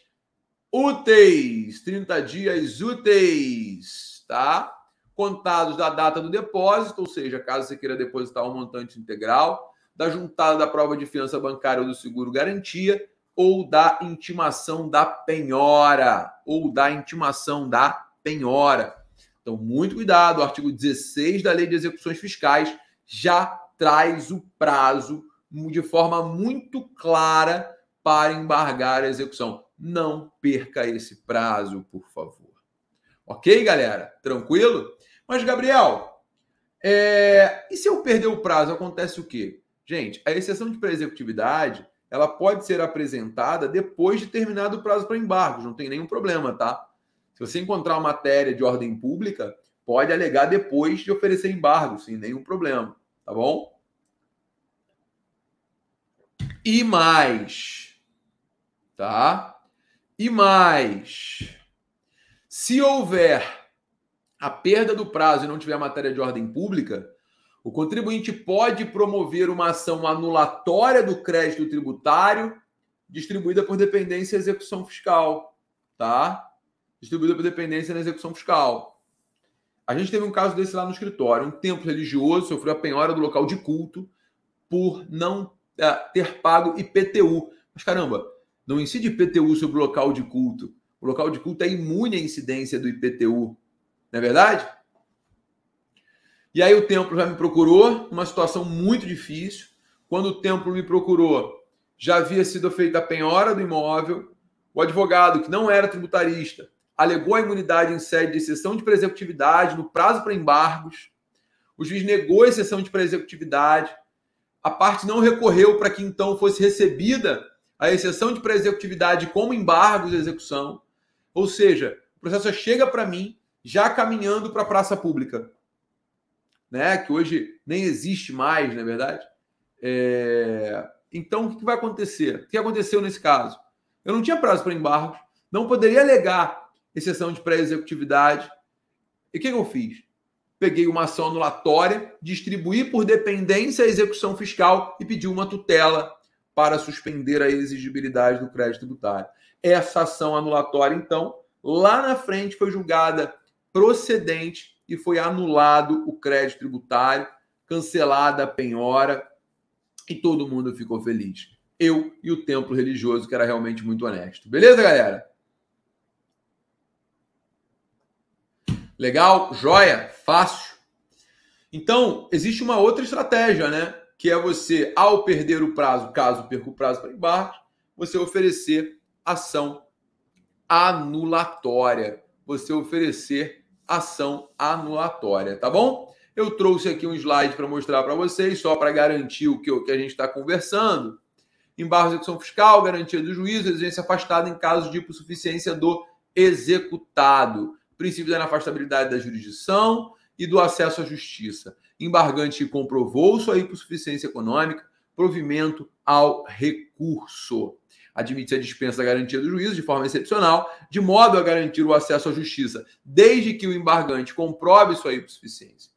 úteis. 30 dias úteis, tá? Contados da data do depósito, ou seja, caso você queira depositar o um montante integral, da juntada da prova de fiança bancária ou do seguro garantia, ou da intimação da penhora, ou da intimação da penhora. Então, muito cuidado, o artigo 16 da Lei de Execuções Fiscais já traz o prazo de forma muito clara para embargar a execução. Não perca esse prazo, por favor. Ok, galera? Tranquilo? Mas, Gabriel, é... e se eu perder o prazo, acontece o quê? Gente, a exceção de pré-executividade ela pode ser apresentada depois de terminado o prazo para embargos, não tem nenhum problema, tá? Se você encontrar uma matéria de ordem pública, pode alegar depois de oferecer embargo, sem nenhum problema, tá bom? E mais, tá? E mais, se houver a perda do prazo e não tiver matéria de ordem pública, o contribuinte pode promover uma ação anulatória do crédito tributário distribuída por dependência e execução fiscal, tá? Distribuída por dependência na execução fiscal. A gente teve um caso desse lá no escritório. Um templo religioso sofreu a penhora do local de culto por não eh, ter pago IPTU. Mas caramba, não incide IPTU sobre o local de culto. O local de culto é imune à incidência do IPTU. Não é verdade? E aí o templo já me procurou, uma situação muito difícil. Quando o templo me procurou, já havia sido feita a penhora do imóvel. O advogado, que não era tributarista, alegou a imunidade em sede de exceção de preexecutividade no prazo para embargos. O juiz negou a exceção de preexecutividade. A parte não recorreu para que então fosse recebida a exceção de preexecutividade como embargos de execução. Ou seja, o processo chega para mim já caminhando para a praça pública né? Que hoje nem existe mais, na é verdade. É... Então, o que vai acontecer? O que aconteceu nesse caso? Eu não tinha prazo para embargos, não poderia alegar exceção de pré-executividade. E o que, eu fiz? Peguei uma ação anulatória, distribuí por dependência a execução fiscal e pedi uma tutela para suspender a exigibilidade do crédito tributário. Essa ação anulatória, então, lá na frente foi julgada procedente e foi anulado o crédito tributário, cancelada a penhora e todo mundo ficou feliz. Eu e o templo religioso, que era realmente muito honesto. Beleza, galera? Legal? Joia? Fácil? Então, existe uma outra estratégia, né? Que é você, ao perder o prazo, caso perca o prazo para embarque, você oferecer ação anulatória. Você oferecer ação anulatória, tá bom? Eu trouxe aqui um slide para mostrar para vocês, só para garantir o que, o que a gente está conversando. Embargo de execução fiscal, garantia do juízo, exigência afastada em caso de hipossuficiência do executado. Princípio da inafastabilidade da jurisdição e do acesso à justiça. Embargante comprovou sua hipossuficiência econômica, provimento ao recurso admitir a dispensa da garantia do juízo de forma excepcional, de modo a garantir o acesso à justiça, desde que o embargante comprove sua hipossuficiência.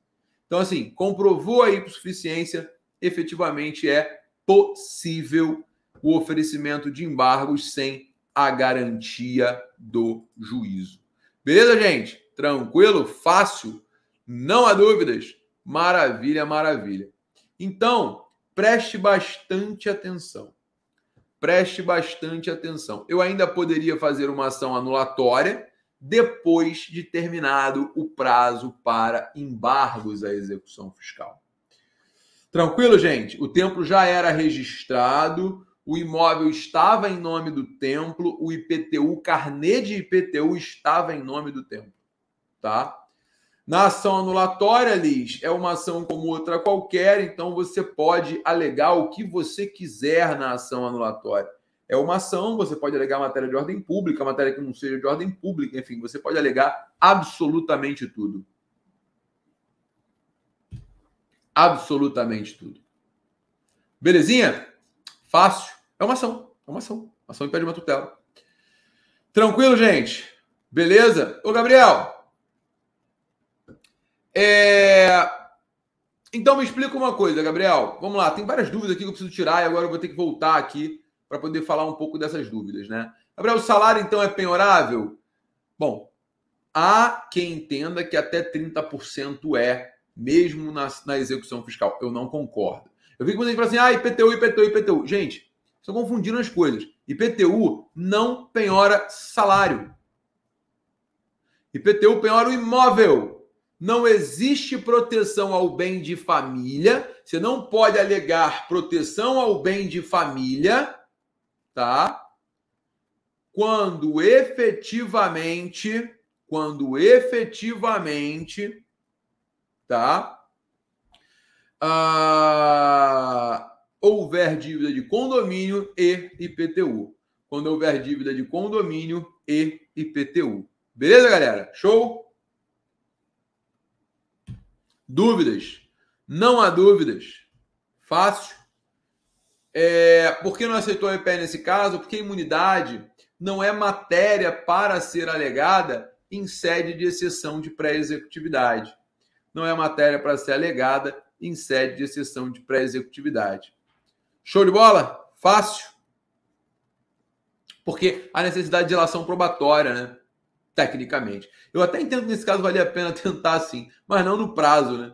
Então, assim, comprovou a hipossuficiência, efetivamente é possível o oferecimento de embargos sem a garantia do juízo. Beleza, gente? Tranquilo? Fácil? Não há dúvidas? Maravilha, maravilha. Então, preste bastante atenção. Preste bastante atenção. Eu ainda poderia fazer uma ação anulatória depois de terminado o prazo para embargos à execução fiscal. Tranquilo, gente? O templo já era registrado, o imóvel estava em nome do templo, o IPTU, o carnê de IPTU estava em nome do templo, tá? Na ação anulatória, Liz, é uma ação como outra qualquer, então você pode alegar o que você quiser na ação anulatória. É uma ação, você pode alegar matéria de ordem pública, matéria que não seja de ordem pública, enfim, você pode alegar absolutamente tudo. Absolutamente tudo. Belezinha? Fácil. É uma ação, é uma ação. Ação impede uma tutela. Tranquilo, gente? Beleza? Ô, Gabriel, é... Então me explica uma coisa, Gabriel. Vamos lá, tem várias dúvidas aqui que eu preciso tirar e agora eu vou ter que voltar aqui para poder falar um pouco dessas dúvidas, né? Gabriel, o salário então é penhorável? Bom, há quem entenda que até 30% é, mesmo na, na execução fiscal. Eu não concordo. Eu vi que muita gente fala assim, ah, IPTU, IPTU, IPTU. Gente, estão confundindo as coisas. IPTU não penhora salário. IPTU penhora o imóvel. Não existe proteção ao bem de família. Você não pode alegar proteção ao bem de família, tá? Quando efetivamente, quando efetivamente, tá? Ah, houver dívida de condomínio e IPTU. Quando houver dívida de condomínio e IPTU. Beleza, galera? Show? Dúvidas? Não há dúvidas. Fácil. É, por que não aceitou o IPE nesse caso? Porque a imunidade não é matéria para ser alegada em sede de exceção de pré-executividade. Não é matéria para ser alegada em sede de exceção de pré-executividade. Show de bola? Fácil. Porque a necessidade de relação probatória, né? tecnicamente. Eu até entendo que nesse caso valia a pena tentar sim, mas não no prazo, né?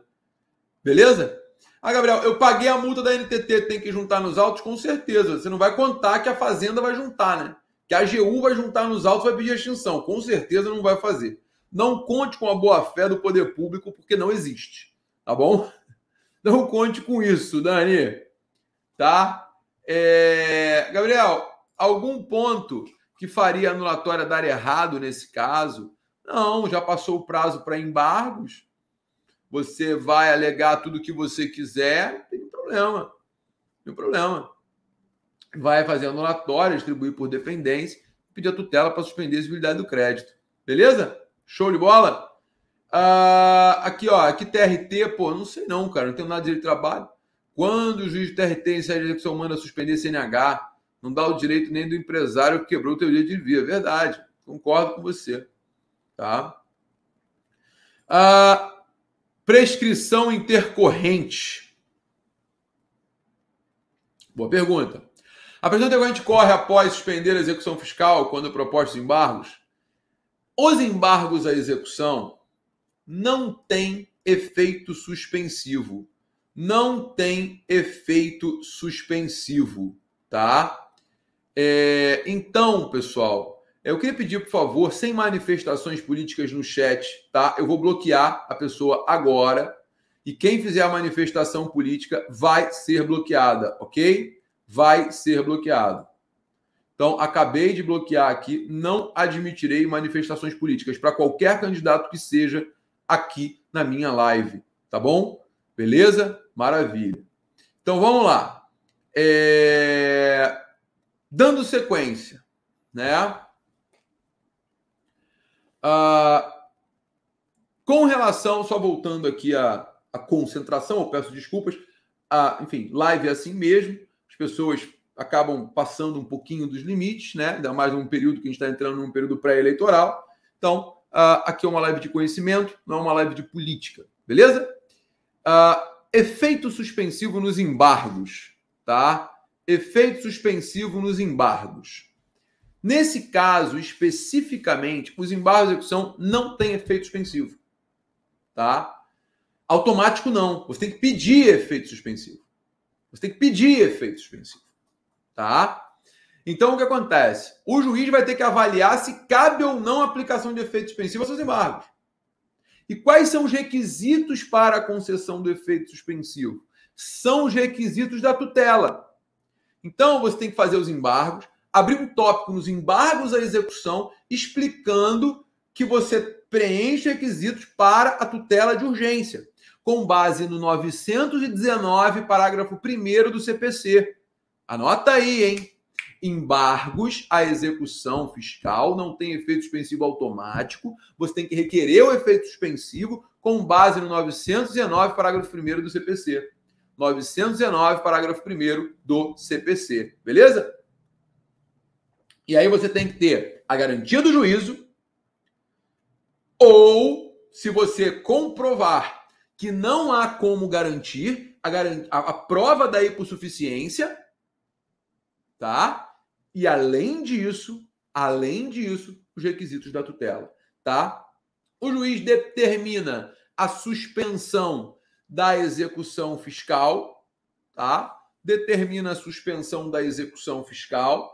Beleza? Ah, Gabriel, eu paguei a multa da NTT, tem que juntar nos autos? Com certeza. Você não vai contar que a Fazenda vai juntar, né? Que a AGU vai juntar nos autos, vai pedir extinção. Com certeza não vai fazer. Não conte com a boa-fé do poder público, porque não existe. Tá bom? Não conte com isso, Dani. Tá? É... Gabriel, algum ponto que faria anulatória dar errado nesse caso. Não, já passou o prazo para embargos. Você vai alegar tudo o que você quiser, Tem tem problema. Tem tem problema. Vai fazer anulatória, distribuir por dependência, pedir a tutela para suspender a exigibilidade do crédito. Beleza? Show de bola? Ah, aqui, ó, aqui TRT, pô, não sei não, cara, não tenho nada de trabalho. Quando o juiz de TRT em sede de execução manda suspender CNH, não dá o direito nem do empresário que quebrou o teu dia de via. Verdade. Concordo com você. Tá? A prescrição intercorrente. Boa pergunta. A prescrição intercorrente corre após suspender a execução fiscal quando propostos embargos? Os embargos à execução não têm efeito suspensivo. Não tem efeito suspensivo, tá? É, então, pessoal, eu queria pedir, por favor, sem manifestações políticas no chat, tá? Eu vou bloquear a pessoa agora. E quem fizer a manifestação política vai ser bloqueada, ok? Vai ser bloqueado. Então, acabei de bloquear aqui. Não admitirei manifestações políticas para qualquer candidato que seja aqui na minha live, tá bom? Beleza? Maravilha. Então, vamos lá. É... Dando sequência, né? Ah, com relação, só voltando aqui à, concentração, eu peço desculpas. A, enfim, live é assim mesmo, as pessoas acabam passando um pouquinho dos limites, né? Ainda mais num período que a gente está entrando num período pré-eleitoral. Então, ah, aqui é uma live de conhecimento, não é uma live de política, beleza? Ah, efeito suspensivo nos embargos, tá? efeito suspensivo nos embargos. Nesse caso especificamente, os embargos de execução não têm efeito suspensivo. Tá? Automático não. Você tem que pedir efeito suspensivo. Você tem que pedir efeito suspensivo. Tá? Então o que acontece? O juiz vai ter que avaliar se cabe ou não a aplicação de efeito suspensivo aos seus embargos. E quais são os requisitos para a concessão do efeito suspensivo? São os requisitos da tutela. Então você tem que fazer os embargos, abrir um tópico nos embargos à execução, explicando que você preenche requisitos para a tutela de urgência, com base no 919, parágrafo 1 do CPC. Anota aí, hein? Embargos à execução fiscal não tem efeito suspensivo automático, você tem que requerer o efeito suspensivo com base no 919, parágrafo 1 do CPC. 919, parágrafo 1 do CPC, beleza? E aí você tem que ter a garantia do juízo ou se você comprovar que não há como garantir a, garantia, a, a prova da hipossuficiência, tá? E além disso, além disso, os requisitos da tutela, tá? O juiz determina a suspensão da execução fiscal, tá? Determina a suspensão da execução fiscal.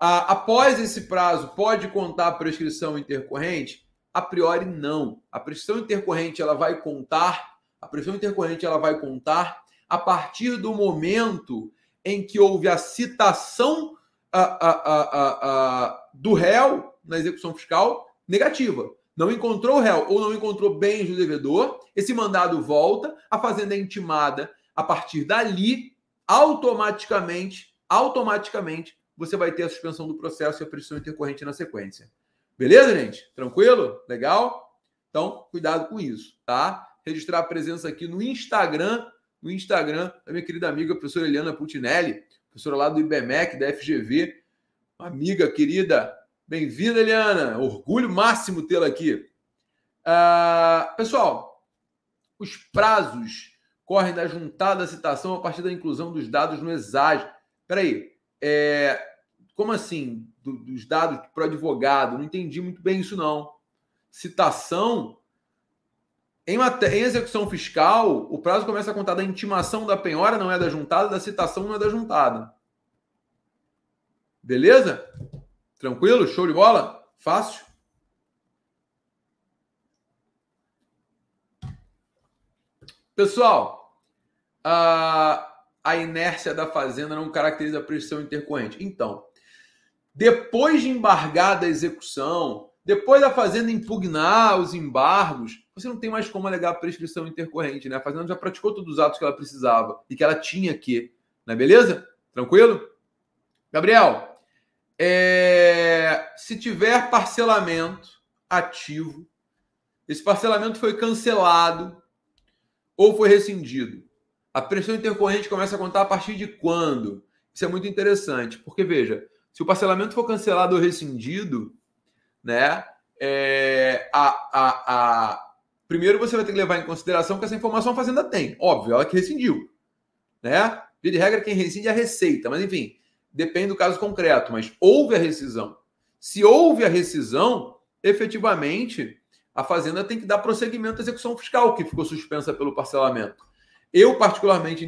após esse prazo, pode contar a prescrição intercorrente? A priori não. A prescrição intercorrente ela vai contar, a prescrição intercorrente ela vai contar a partir do momento em que houve a citação a, a, a, do réu na execução fiscal negativa não encontrou o réu ou não encontrou bens do devedor, esse mandado volta, a fazenda é intimada. A partir dali, automaticamente, automaticamente, você vai ter a suspensão do processo e a pressão intercorrente na sequência. Beleza, gente? Tranquilo? Legal? Então, cuidado com isso, tá? Registrar a presença aqui no Instagram, no Instagram da minha querida amiga, professora Eliana Putinelli, professora lá do IBMEC, da FGV, amiga querida, Bem-vinda, Eliana. Orgulho máximo tê-la aqui. Uh, pessoal, os prazos correm da juntada da citação a partir da inclusão dos dados no exagero. Peraí, é, como assim? Do, dos dados para o advogado? Não entendi muito bem isso, não. Citação. Em, em execução fiscal, o prazo começa a contar da intimação da penhora, não é da juntada, da citação não é da juntada. Beleza? Tranquilo? Show de bola? Fácil? Pessoal, a, a inércia da fazenda não caracteriza a pressão intercorrente. Então, depois de embargada a execução, depois da fazenda impugnar os embargos, você não tem mais como alegar a prescrição intercorrente, né? A fazenda já praticou todos os atos que ela precisava e que ela tinha que, né? Beleza? Tranquilo? Gabriel, é, se tiver parcelamento ativo, esse parcelamento foi cancelado ou foi rescindido. A pressão intercorrente começa a contar a partir de quando? Isso é muito interessante, porque veja, se o parcelamento for cancelado ou rescindido, né? É, a, a, a, primeiro você vai ter que levar em consideração que essa informação a fazenda tem. Óbvio, ela que rescindiu. Né? Via de regra, quem rescinde é a receita, mas enfim, Depende do caso concreto, mas houve a rescisão. Se houve a rescisão, efetivamente, a Fazenda tem que dar prosseguimento à execução fiscal, que ficou suspensa pelo parcelamento. Eu, particularmente,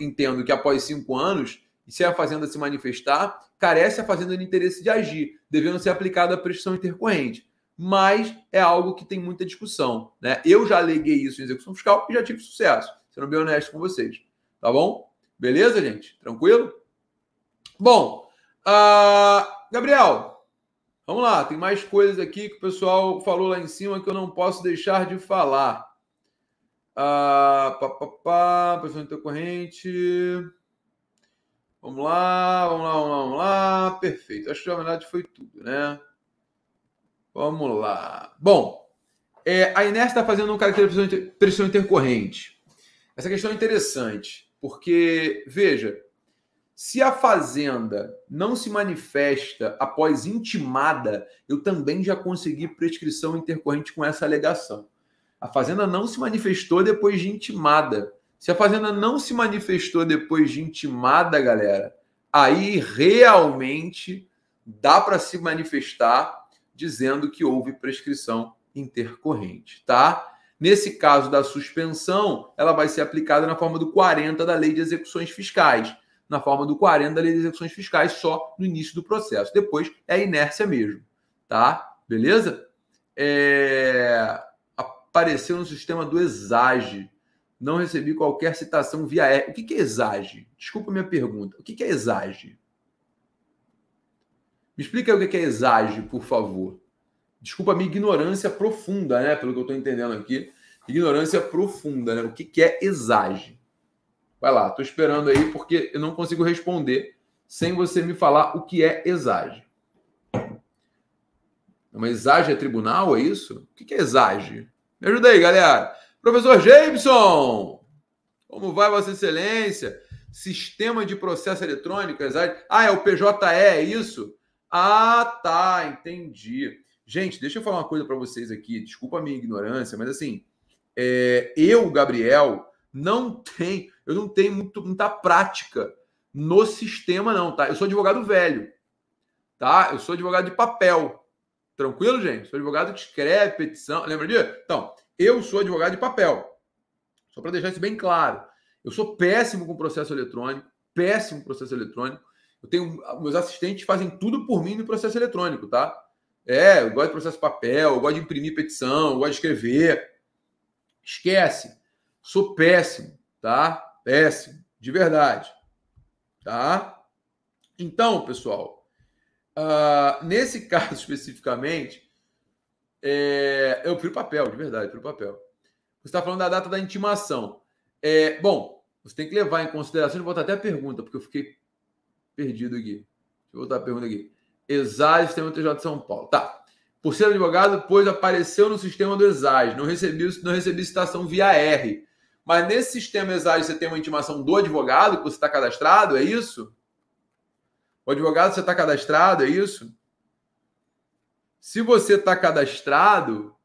entendo que após cinco anos, se a Fazenda se manifestar, carece a Fazenda de interesse de agir, devendo ser aplicada a prestação intercorrente. Mas é algo que tem muita discussão. Né? Eu já aleguei isso em execução fiscal e já tive sucesso, sendo bem honesto com vocês. Tá bom? Beleza, gente? Tranquilo? Bom, uh, Gabriel, vamos lá. Tem mais coisas aqui que o pessoal falou lá em cima que eu não posso deixar de falar. Uh, pá, pá, pá, pessoal intercorrente. Vamos lá, vamos lá, vamos lá, vamos lá. Perfeito. Acho que na verdade foi tudo, né? Vamos lá. Bom, é, a Inés está fazendo um caractere de pressão intercorrente. Essa questão é interessante, porque, veja, se a Fazenda não se manifesta após intimada, eu também já consegui prescrição intercorrente com essa alegação. A Fazenda não se manifestou depois de intimada. Se a Fazenda não se manifestou depois de intimada, galera, aí realmente dá para se manifestar dizendo que houve prescrição intercorrente, tá? Nesse caso da suspensão, ela vai ser aplicada na forma do 40 da Lei de Execuções Fiscais na forma do 40 da lei de execuções fiscais só no início do processo. Depois é a inércia mesmo, tá? Beleza? É... Apareceu no sistema do Exage. Não recebi qualquer citação via... E. O que é Exage? Desculpa minha pergunta. O que é Exage? Me explica o que é Exage, por favor. Desculpa a minha ignorância profunda, né? Pelo que eu estou entendendo aqui. Ignorância profunda, né? O que é Exage? Vai lá, estou esperando aí porque eu não consigo responder sem você me falar o que é exage. É uma exage é tribunal, é isso? O que é exage? Me ajuda aí, galera. Professor Jameson, como vai, Vossa Excelência? Sistema de processo eletrônico, exage. Ah, é o PJE, é isso? Ah, tá, entendi. Gente, deixa eu falar uma coisa para vocês aqui. Desculpa a minha ignorância, mas assim, é, eu, Gabriel, não tenho. Eu não tenho muito, muita prática no sistema, não, tá? Eu sou advogado velho, tá? Eu sou advogado de papel. Tranquilo, gente? Sou advogado que escreve petição. Lembra disso? Então, eu sou advogado de papel. Só para deixar isso bem claro. Eu sou péssimo com processo eletrônico, péssimo com processo eletrônico. Eu tenho meus assistentes fazem tudo por mim no processo eletrônico, tá? É, eu gosto de processo papel, eu gosto de imprimir petição, eu gosto de escrever. Esquece. Sou péssimo, tá? Péssimo, de verdade. Tá? Então, pessoal, uh, nesse caso especificamente, é, eu o papel, de verdade, fui o papel. Você está falando da data da intimação. É, bom, você tem que levar em consideração, vou botar até a pergunta, porque eu fiquei perdido aqui. Deixa eu voltar a pergunta aqui. Exage, Sistema TJ de São Paulo. Tá. Por ser advogado, pois apareceu no sistema do Exage. Não recebi, não recebi citação via R. Mas nesse sistema exagero você tem uma intimação do advogado que você está cadastrado, é isso? O advogado você está cadastrado, é isso? Se você está cadastrado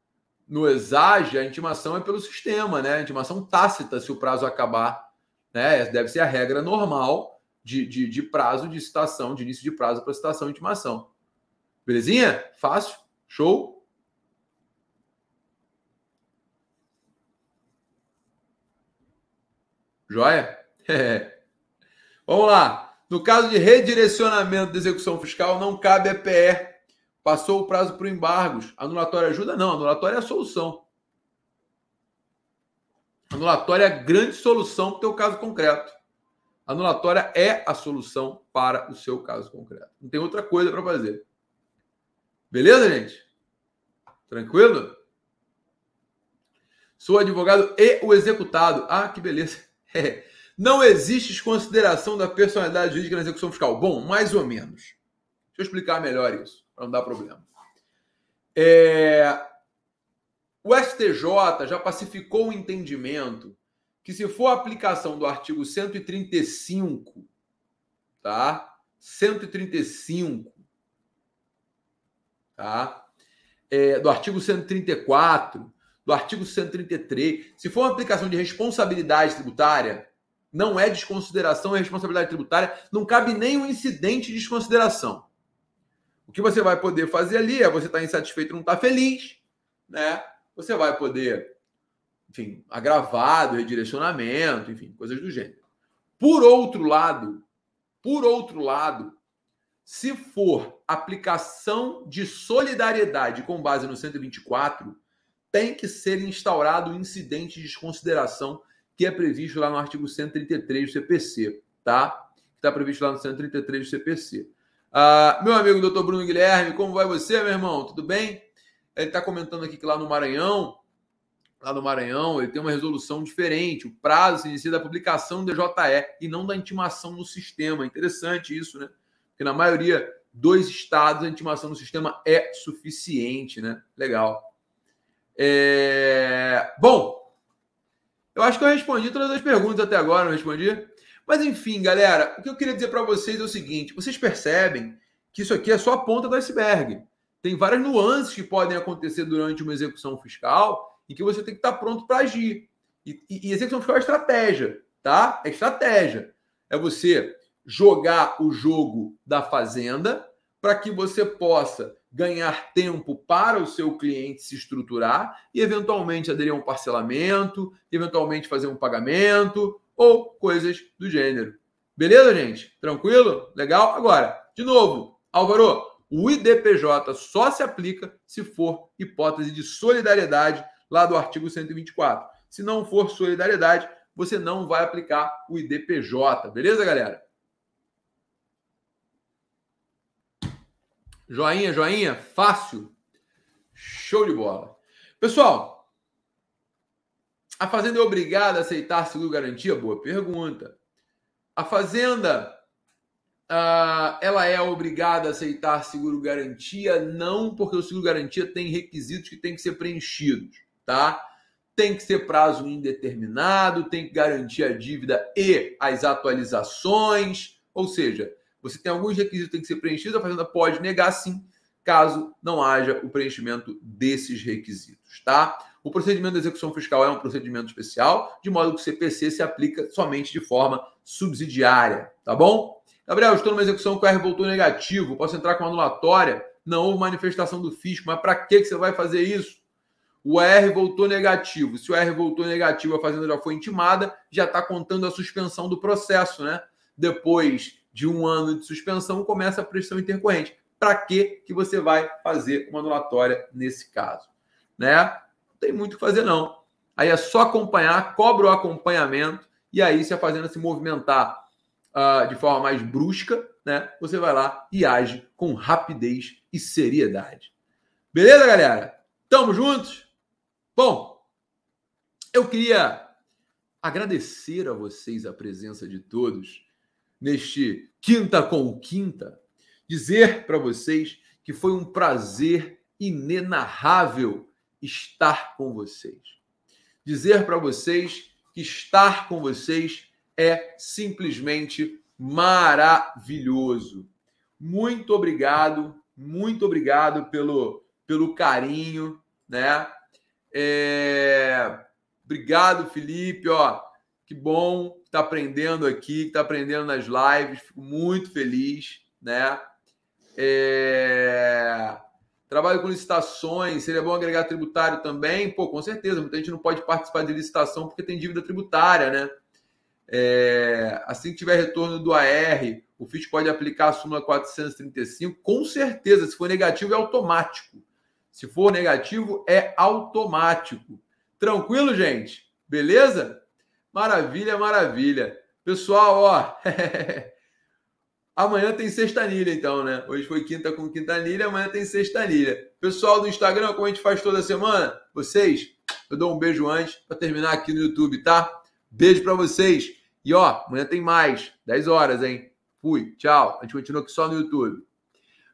no exage, a intimação é pelo sistema, né? A intimação tácita se o prazo acabar. Né? Deve ser a regra normal de, de, de prazo de citação, de início de prazo para citação e intimação. Belezinha? Fácil? Show? Joia? Vamos lá. No caso de redirecionamento da execução fiscal, não cabe a PE. Passou o prazo para embargos. Anulatória ajuda? Não, anulatória é a solução. Anulatória é a grande solução para o teu caso concreto. Anulatória é a solução para o seu caso concreto. Não tem outra coisa para fazer. Beleza, gente? Tranquilo? Sou advogado e o executado. Ah, que beleza. Não existe desconsideração da personalidade jurídica na execução fiscal. Bom, mais ou menos. Deixa eu explicar melhor isso, para não dar problema. É... O STJ já pacificou o entendimento que se for a aplicação do artigo 135, tá? 135, tá? É, do artigo 134, do artigo 133, se for uma aplicação de responsabilidade tributária, não é desconsideração, é responsabilidade tributária, não cabe nenhum incidente de desconsideração. O que você vai poder fazer ali é você estar tá insatisfeito, não estar tá feliz, né? Você vai poder, enfim, agravado, redirecionamento, enfim, coisas do gênero. Por outro lado, por outro lado, se for aplicação de solidariedade com base no 124, tem que ser instaurado o incidente de desconsideração que é previsto lá no artigo 133 do CPC, tá? Está previsto lá no 133 do CPC. Ah, meu amigo doutor Bruno Guilherme, como vai você, meu irmão? Tudo bem? Ele está comentando aqui que lá no Maranhão, lá no Maranhão, ele tem uma resolução diferente. O prazo se inicia da publicação do DJE e não da intimação no sistema. Interessante isso, né? Porque na maioria dos estados a intimação no sistema é suficiente, né? Legal. É... Bom, eu acho que eu respondi todas as perguntas até agora, não respondi? Mas enfim, galera, o que eu queria dizer para vocês é o seguinte: vocês percebem que isso aqui é só a ponta do iceberg. Tem várias nuances que podem acontecer durante uma execução fiscal e que você tem que estar tá pronto para agir. E, e, e execução fiscal é estratégia, tá? É estratégia. É você jogar o jogo da fazenda para que você possa ganhar tempo para o seu cliente se estruturar e eventualmente aderir a um parcelamento, eventualmente fazer um pagamento ou coisas do gênero. Beleza, gente? Tranquilo? Legal? Agora, de novo, Álvaro, o IDPJ só se aplica se for hipótese de solidariedade lá do artigo 124. Se não for solidariedade, você não vai aplicar o IDPJ, beleza, galera? Joinha, joinha, fácil. Show de bola. Pessoal, a Fazenda é obrigada a aceitar seguro garantia? Boa pergunta. A Fazenda, uh, ela é obrigada a aceitar seguro garantia? Não, porque o seguro garantia tem requisitos que tem que ser preenchidos, tá? Tem que ser prazo indeterminado, tem que garantir a dívida e as atualizações, ou seja, você tem alguns requisitos que têm que ser preenchidos, a Fazenda pode negar sim, caso não haja o preenchimento desses requisitos, tá? O procedimento de execução fiscal é um procedimento especial, de modo que o CPC se aplica somente de forma subsidiária, tá bom? Gabriel, estou numa execução que o R voltou negativo, posso entrar com anulatória? Não houve manifestação do fisco, mas para que você vai fazer isso? O R voltou negativo. Se o R voltou negativo, a fazenda já foi intimada, já está contando a suspensão do processo, né? Depois de um ano de suspensão, começa a pressão intercorrente. Para que que você vai fazer uma anulatória nesse caso? Né? Não tem muito o que fazer, não. Aí é só acompanhar, cobra o acompanhamento, e aí, se a fazenda se movimentar uh, de forma mais brusca, né? Você vai lá e age com rapidez e seriedade. Beleza, galera? Tamo juntos? Bom, eu queria agradecer a vocês a presença de todos neste Quinta com Quinta, dizer para vocês que foi um prazer inenarrável estar com vocês. Dizer para vocês que estar com vocês é simplesmente maravilhoso. Muito obrigado, muito obrigado pelo, pelo carinho, né? É... Obrigado, Felipe. Ó, que bom que está aprendendo aqui, que está aprendendo nas lives. Fico muito feliz, né? É... Trabalho com licitações, seria bom agregar tributário também? Pô, com certeza, muita gente não pode participar de licitação porque tem dívida tributária, né? É... Assim que tiver retorno do AR, o FIT pode aplicar a súmula 435? Com certeza, se for negativo, é automático. Se for negativo, é automático. Tranquilo, gente? Beleza? Maravilha, maravilha. Pessoal, ó. amanhã tem sextanilha, então, né? Hoje foi quinta com quintanilha, amanhã tem sextanilha. Pessoal do Instagram, como a gente faz toda semana, vocês, eu dou um beijo antes para terminar aqui no YouTube, tá? Beijo para vocês. E ó, amanhã tem mais, 10 horas, hein? Fui, tchau. A gente continua aqui só no YouTube.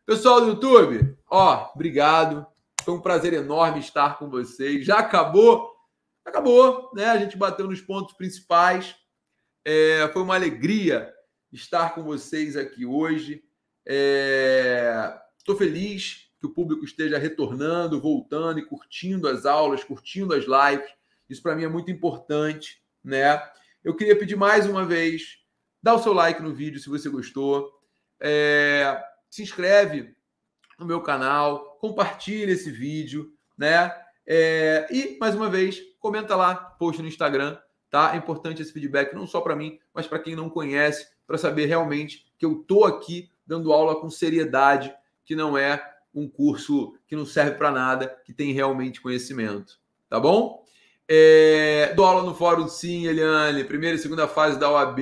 Pessoal do YouTube, ó, obrigado. Foi um prazer enorme estar com vocês. Já acabou acabou, né? A gente bateu nos pontos principais. É, foi uma alegria estar com vocês aqui hoje. Estou é, feliz que o público esteja retornando, voltando e curtindo as aulas, curtindo as lives. Isso para mim é muito importante, né? Eu queria pedir mais uma vez, dá o seu like no vídeo se você gostou, é, se inscreve no meu canal, compartilha esse vídeo, né? É, e mais uma vez, comenta lá, post no Instagram, tá? É importante esse feedback, não só para mim, mas para quem não conhece, para saber realmente que eu tô aqui dando aula com seriedade, que não é um curso que não serve para nada, que tem realmente conhecimento, tá bom? É, dou aula no fórum sim, Eliane, primeira e segunda fase da OAB,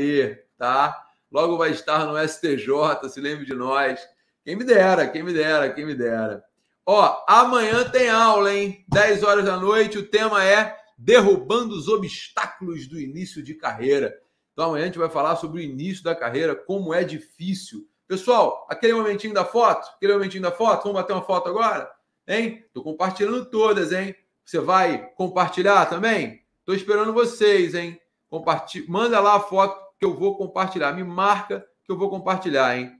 tá? Logo vai estar no STJ, se lembre de nós. Quem me dera, quem me dera, quem me dera. Ó, amanhã tem aula, hein? 10 horas da noite, o tema é derrubando os obstáculos do início de carreira. Então amanhã a gente vai falar sobre o início da carreira, como é difícil. Pessoal, aquele momentinho da foto, aquele momentinho da foto, vamos bater uma foto agora? Hein? Tô compartilhando todas, hein? Você vai compartilhar também? Tô esperando vocês, hein? Compartil... Manda lá a foto que eu vou compartilhar. Me marca que eu vou compartilhar, hein?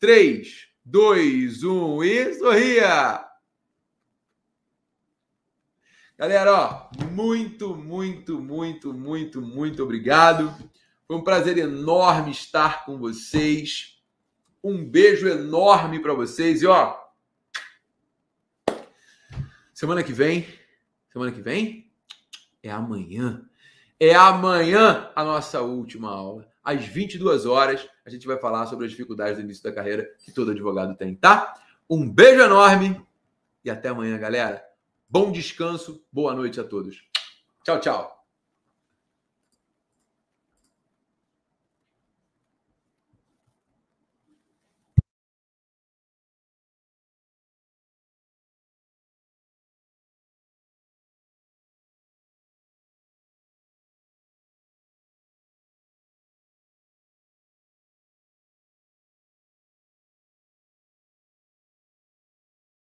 3, 2, 1 e sorria! Galera, ó, muito, muito, muito, muito, muito obrigado. Foi um prazer enorme estar com vocês. Um beijo enorme para vocês e ó, semana que vem, semana que vem é amanhã. É amanhã a nossa última aula. Às 22 horas a gente vai falar sobre as dificuldades do início da carreira que todo advogado tem, tá? Um beijo enorme e até amanhã, galera. Bom descanso, boa noite a todos. Tchau, tchau.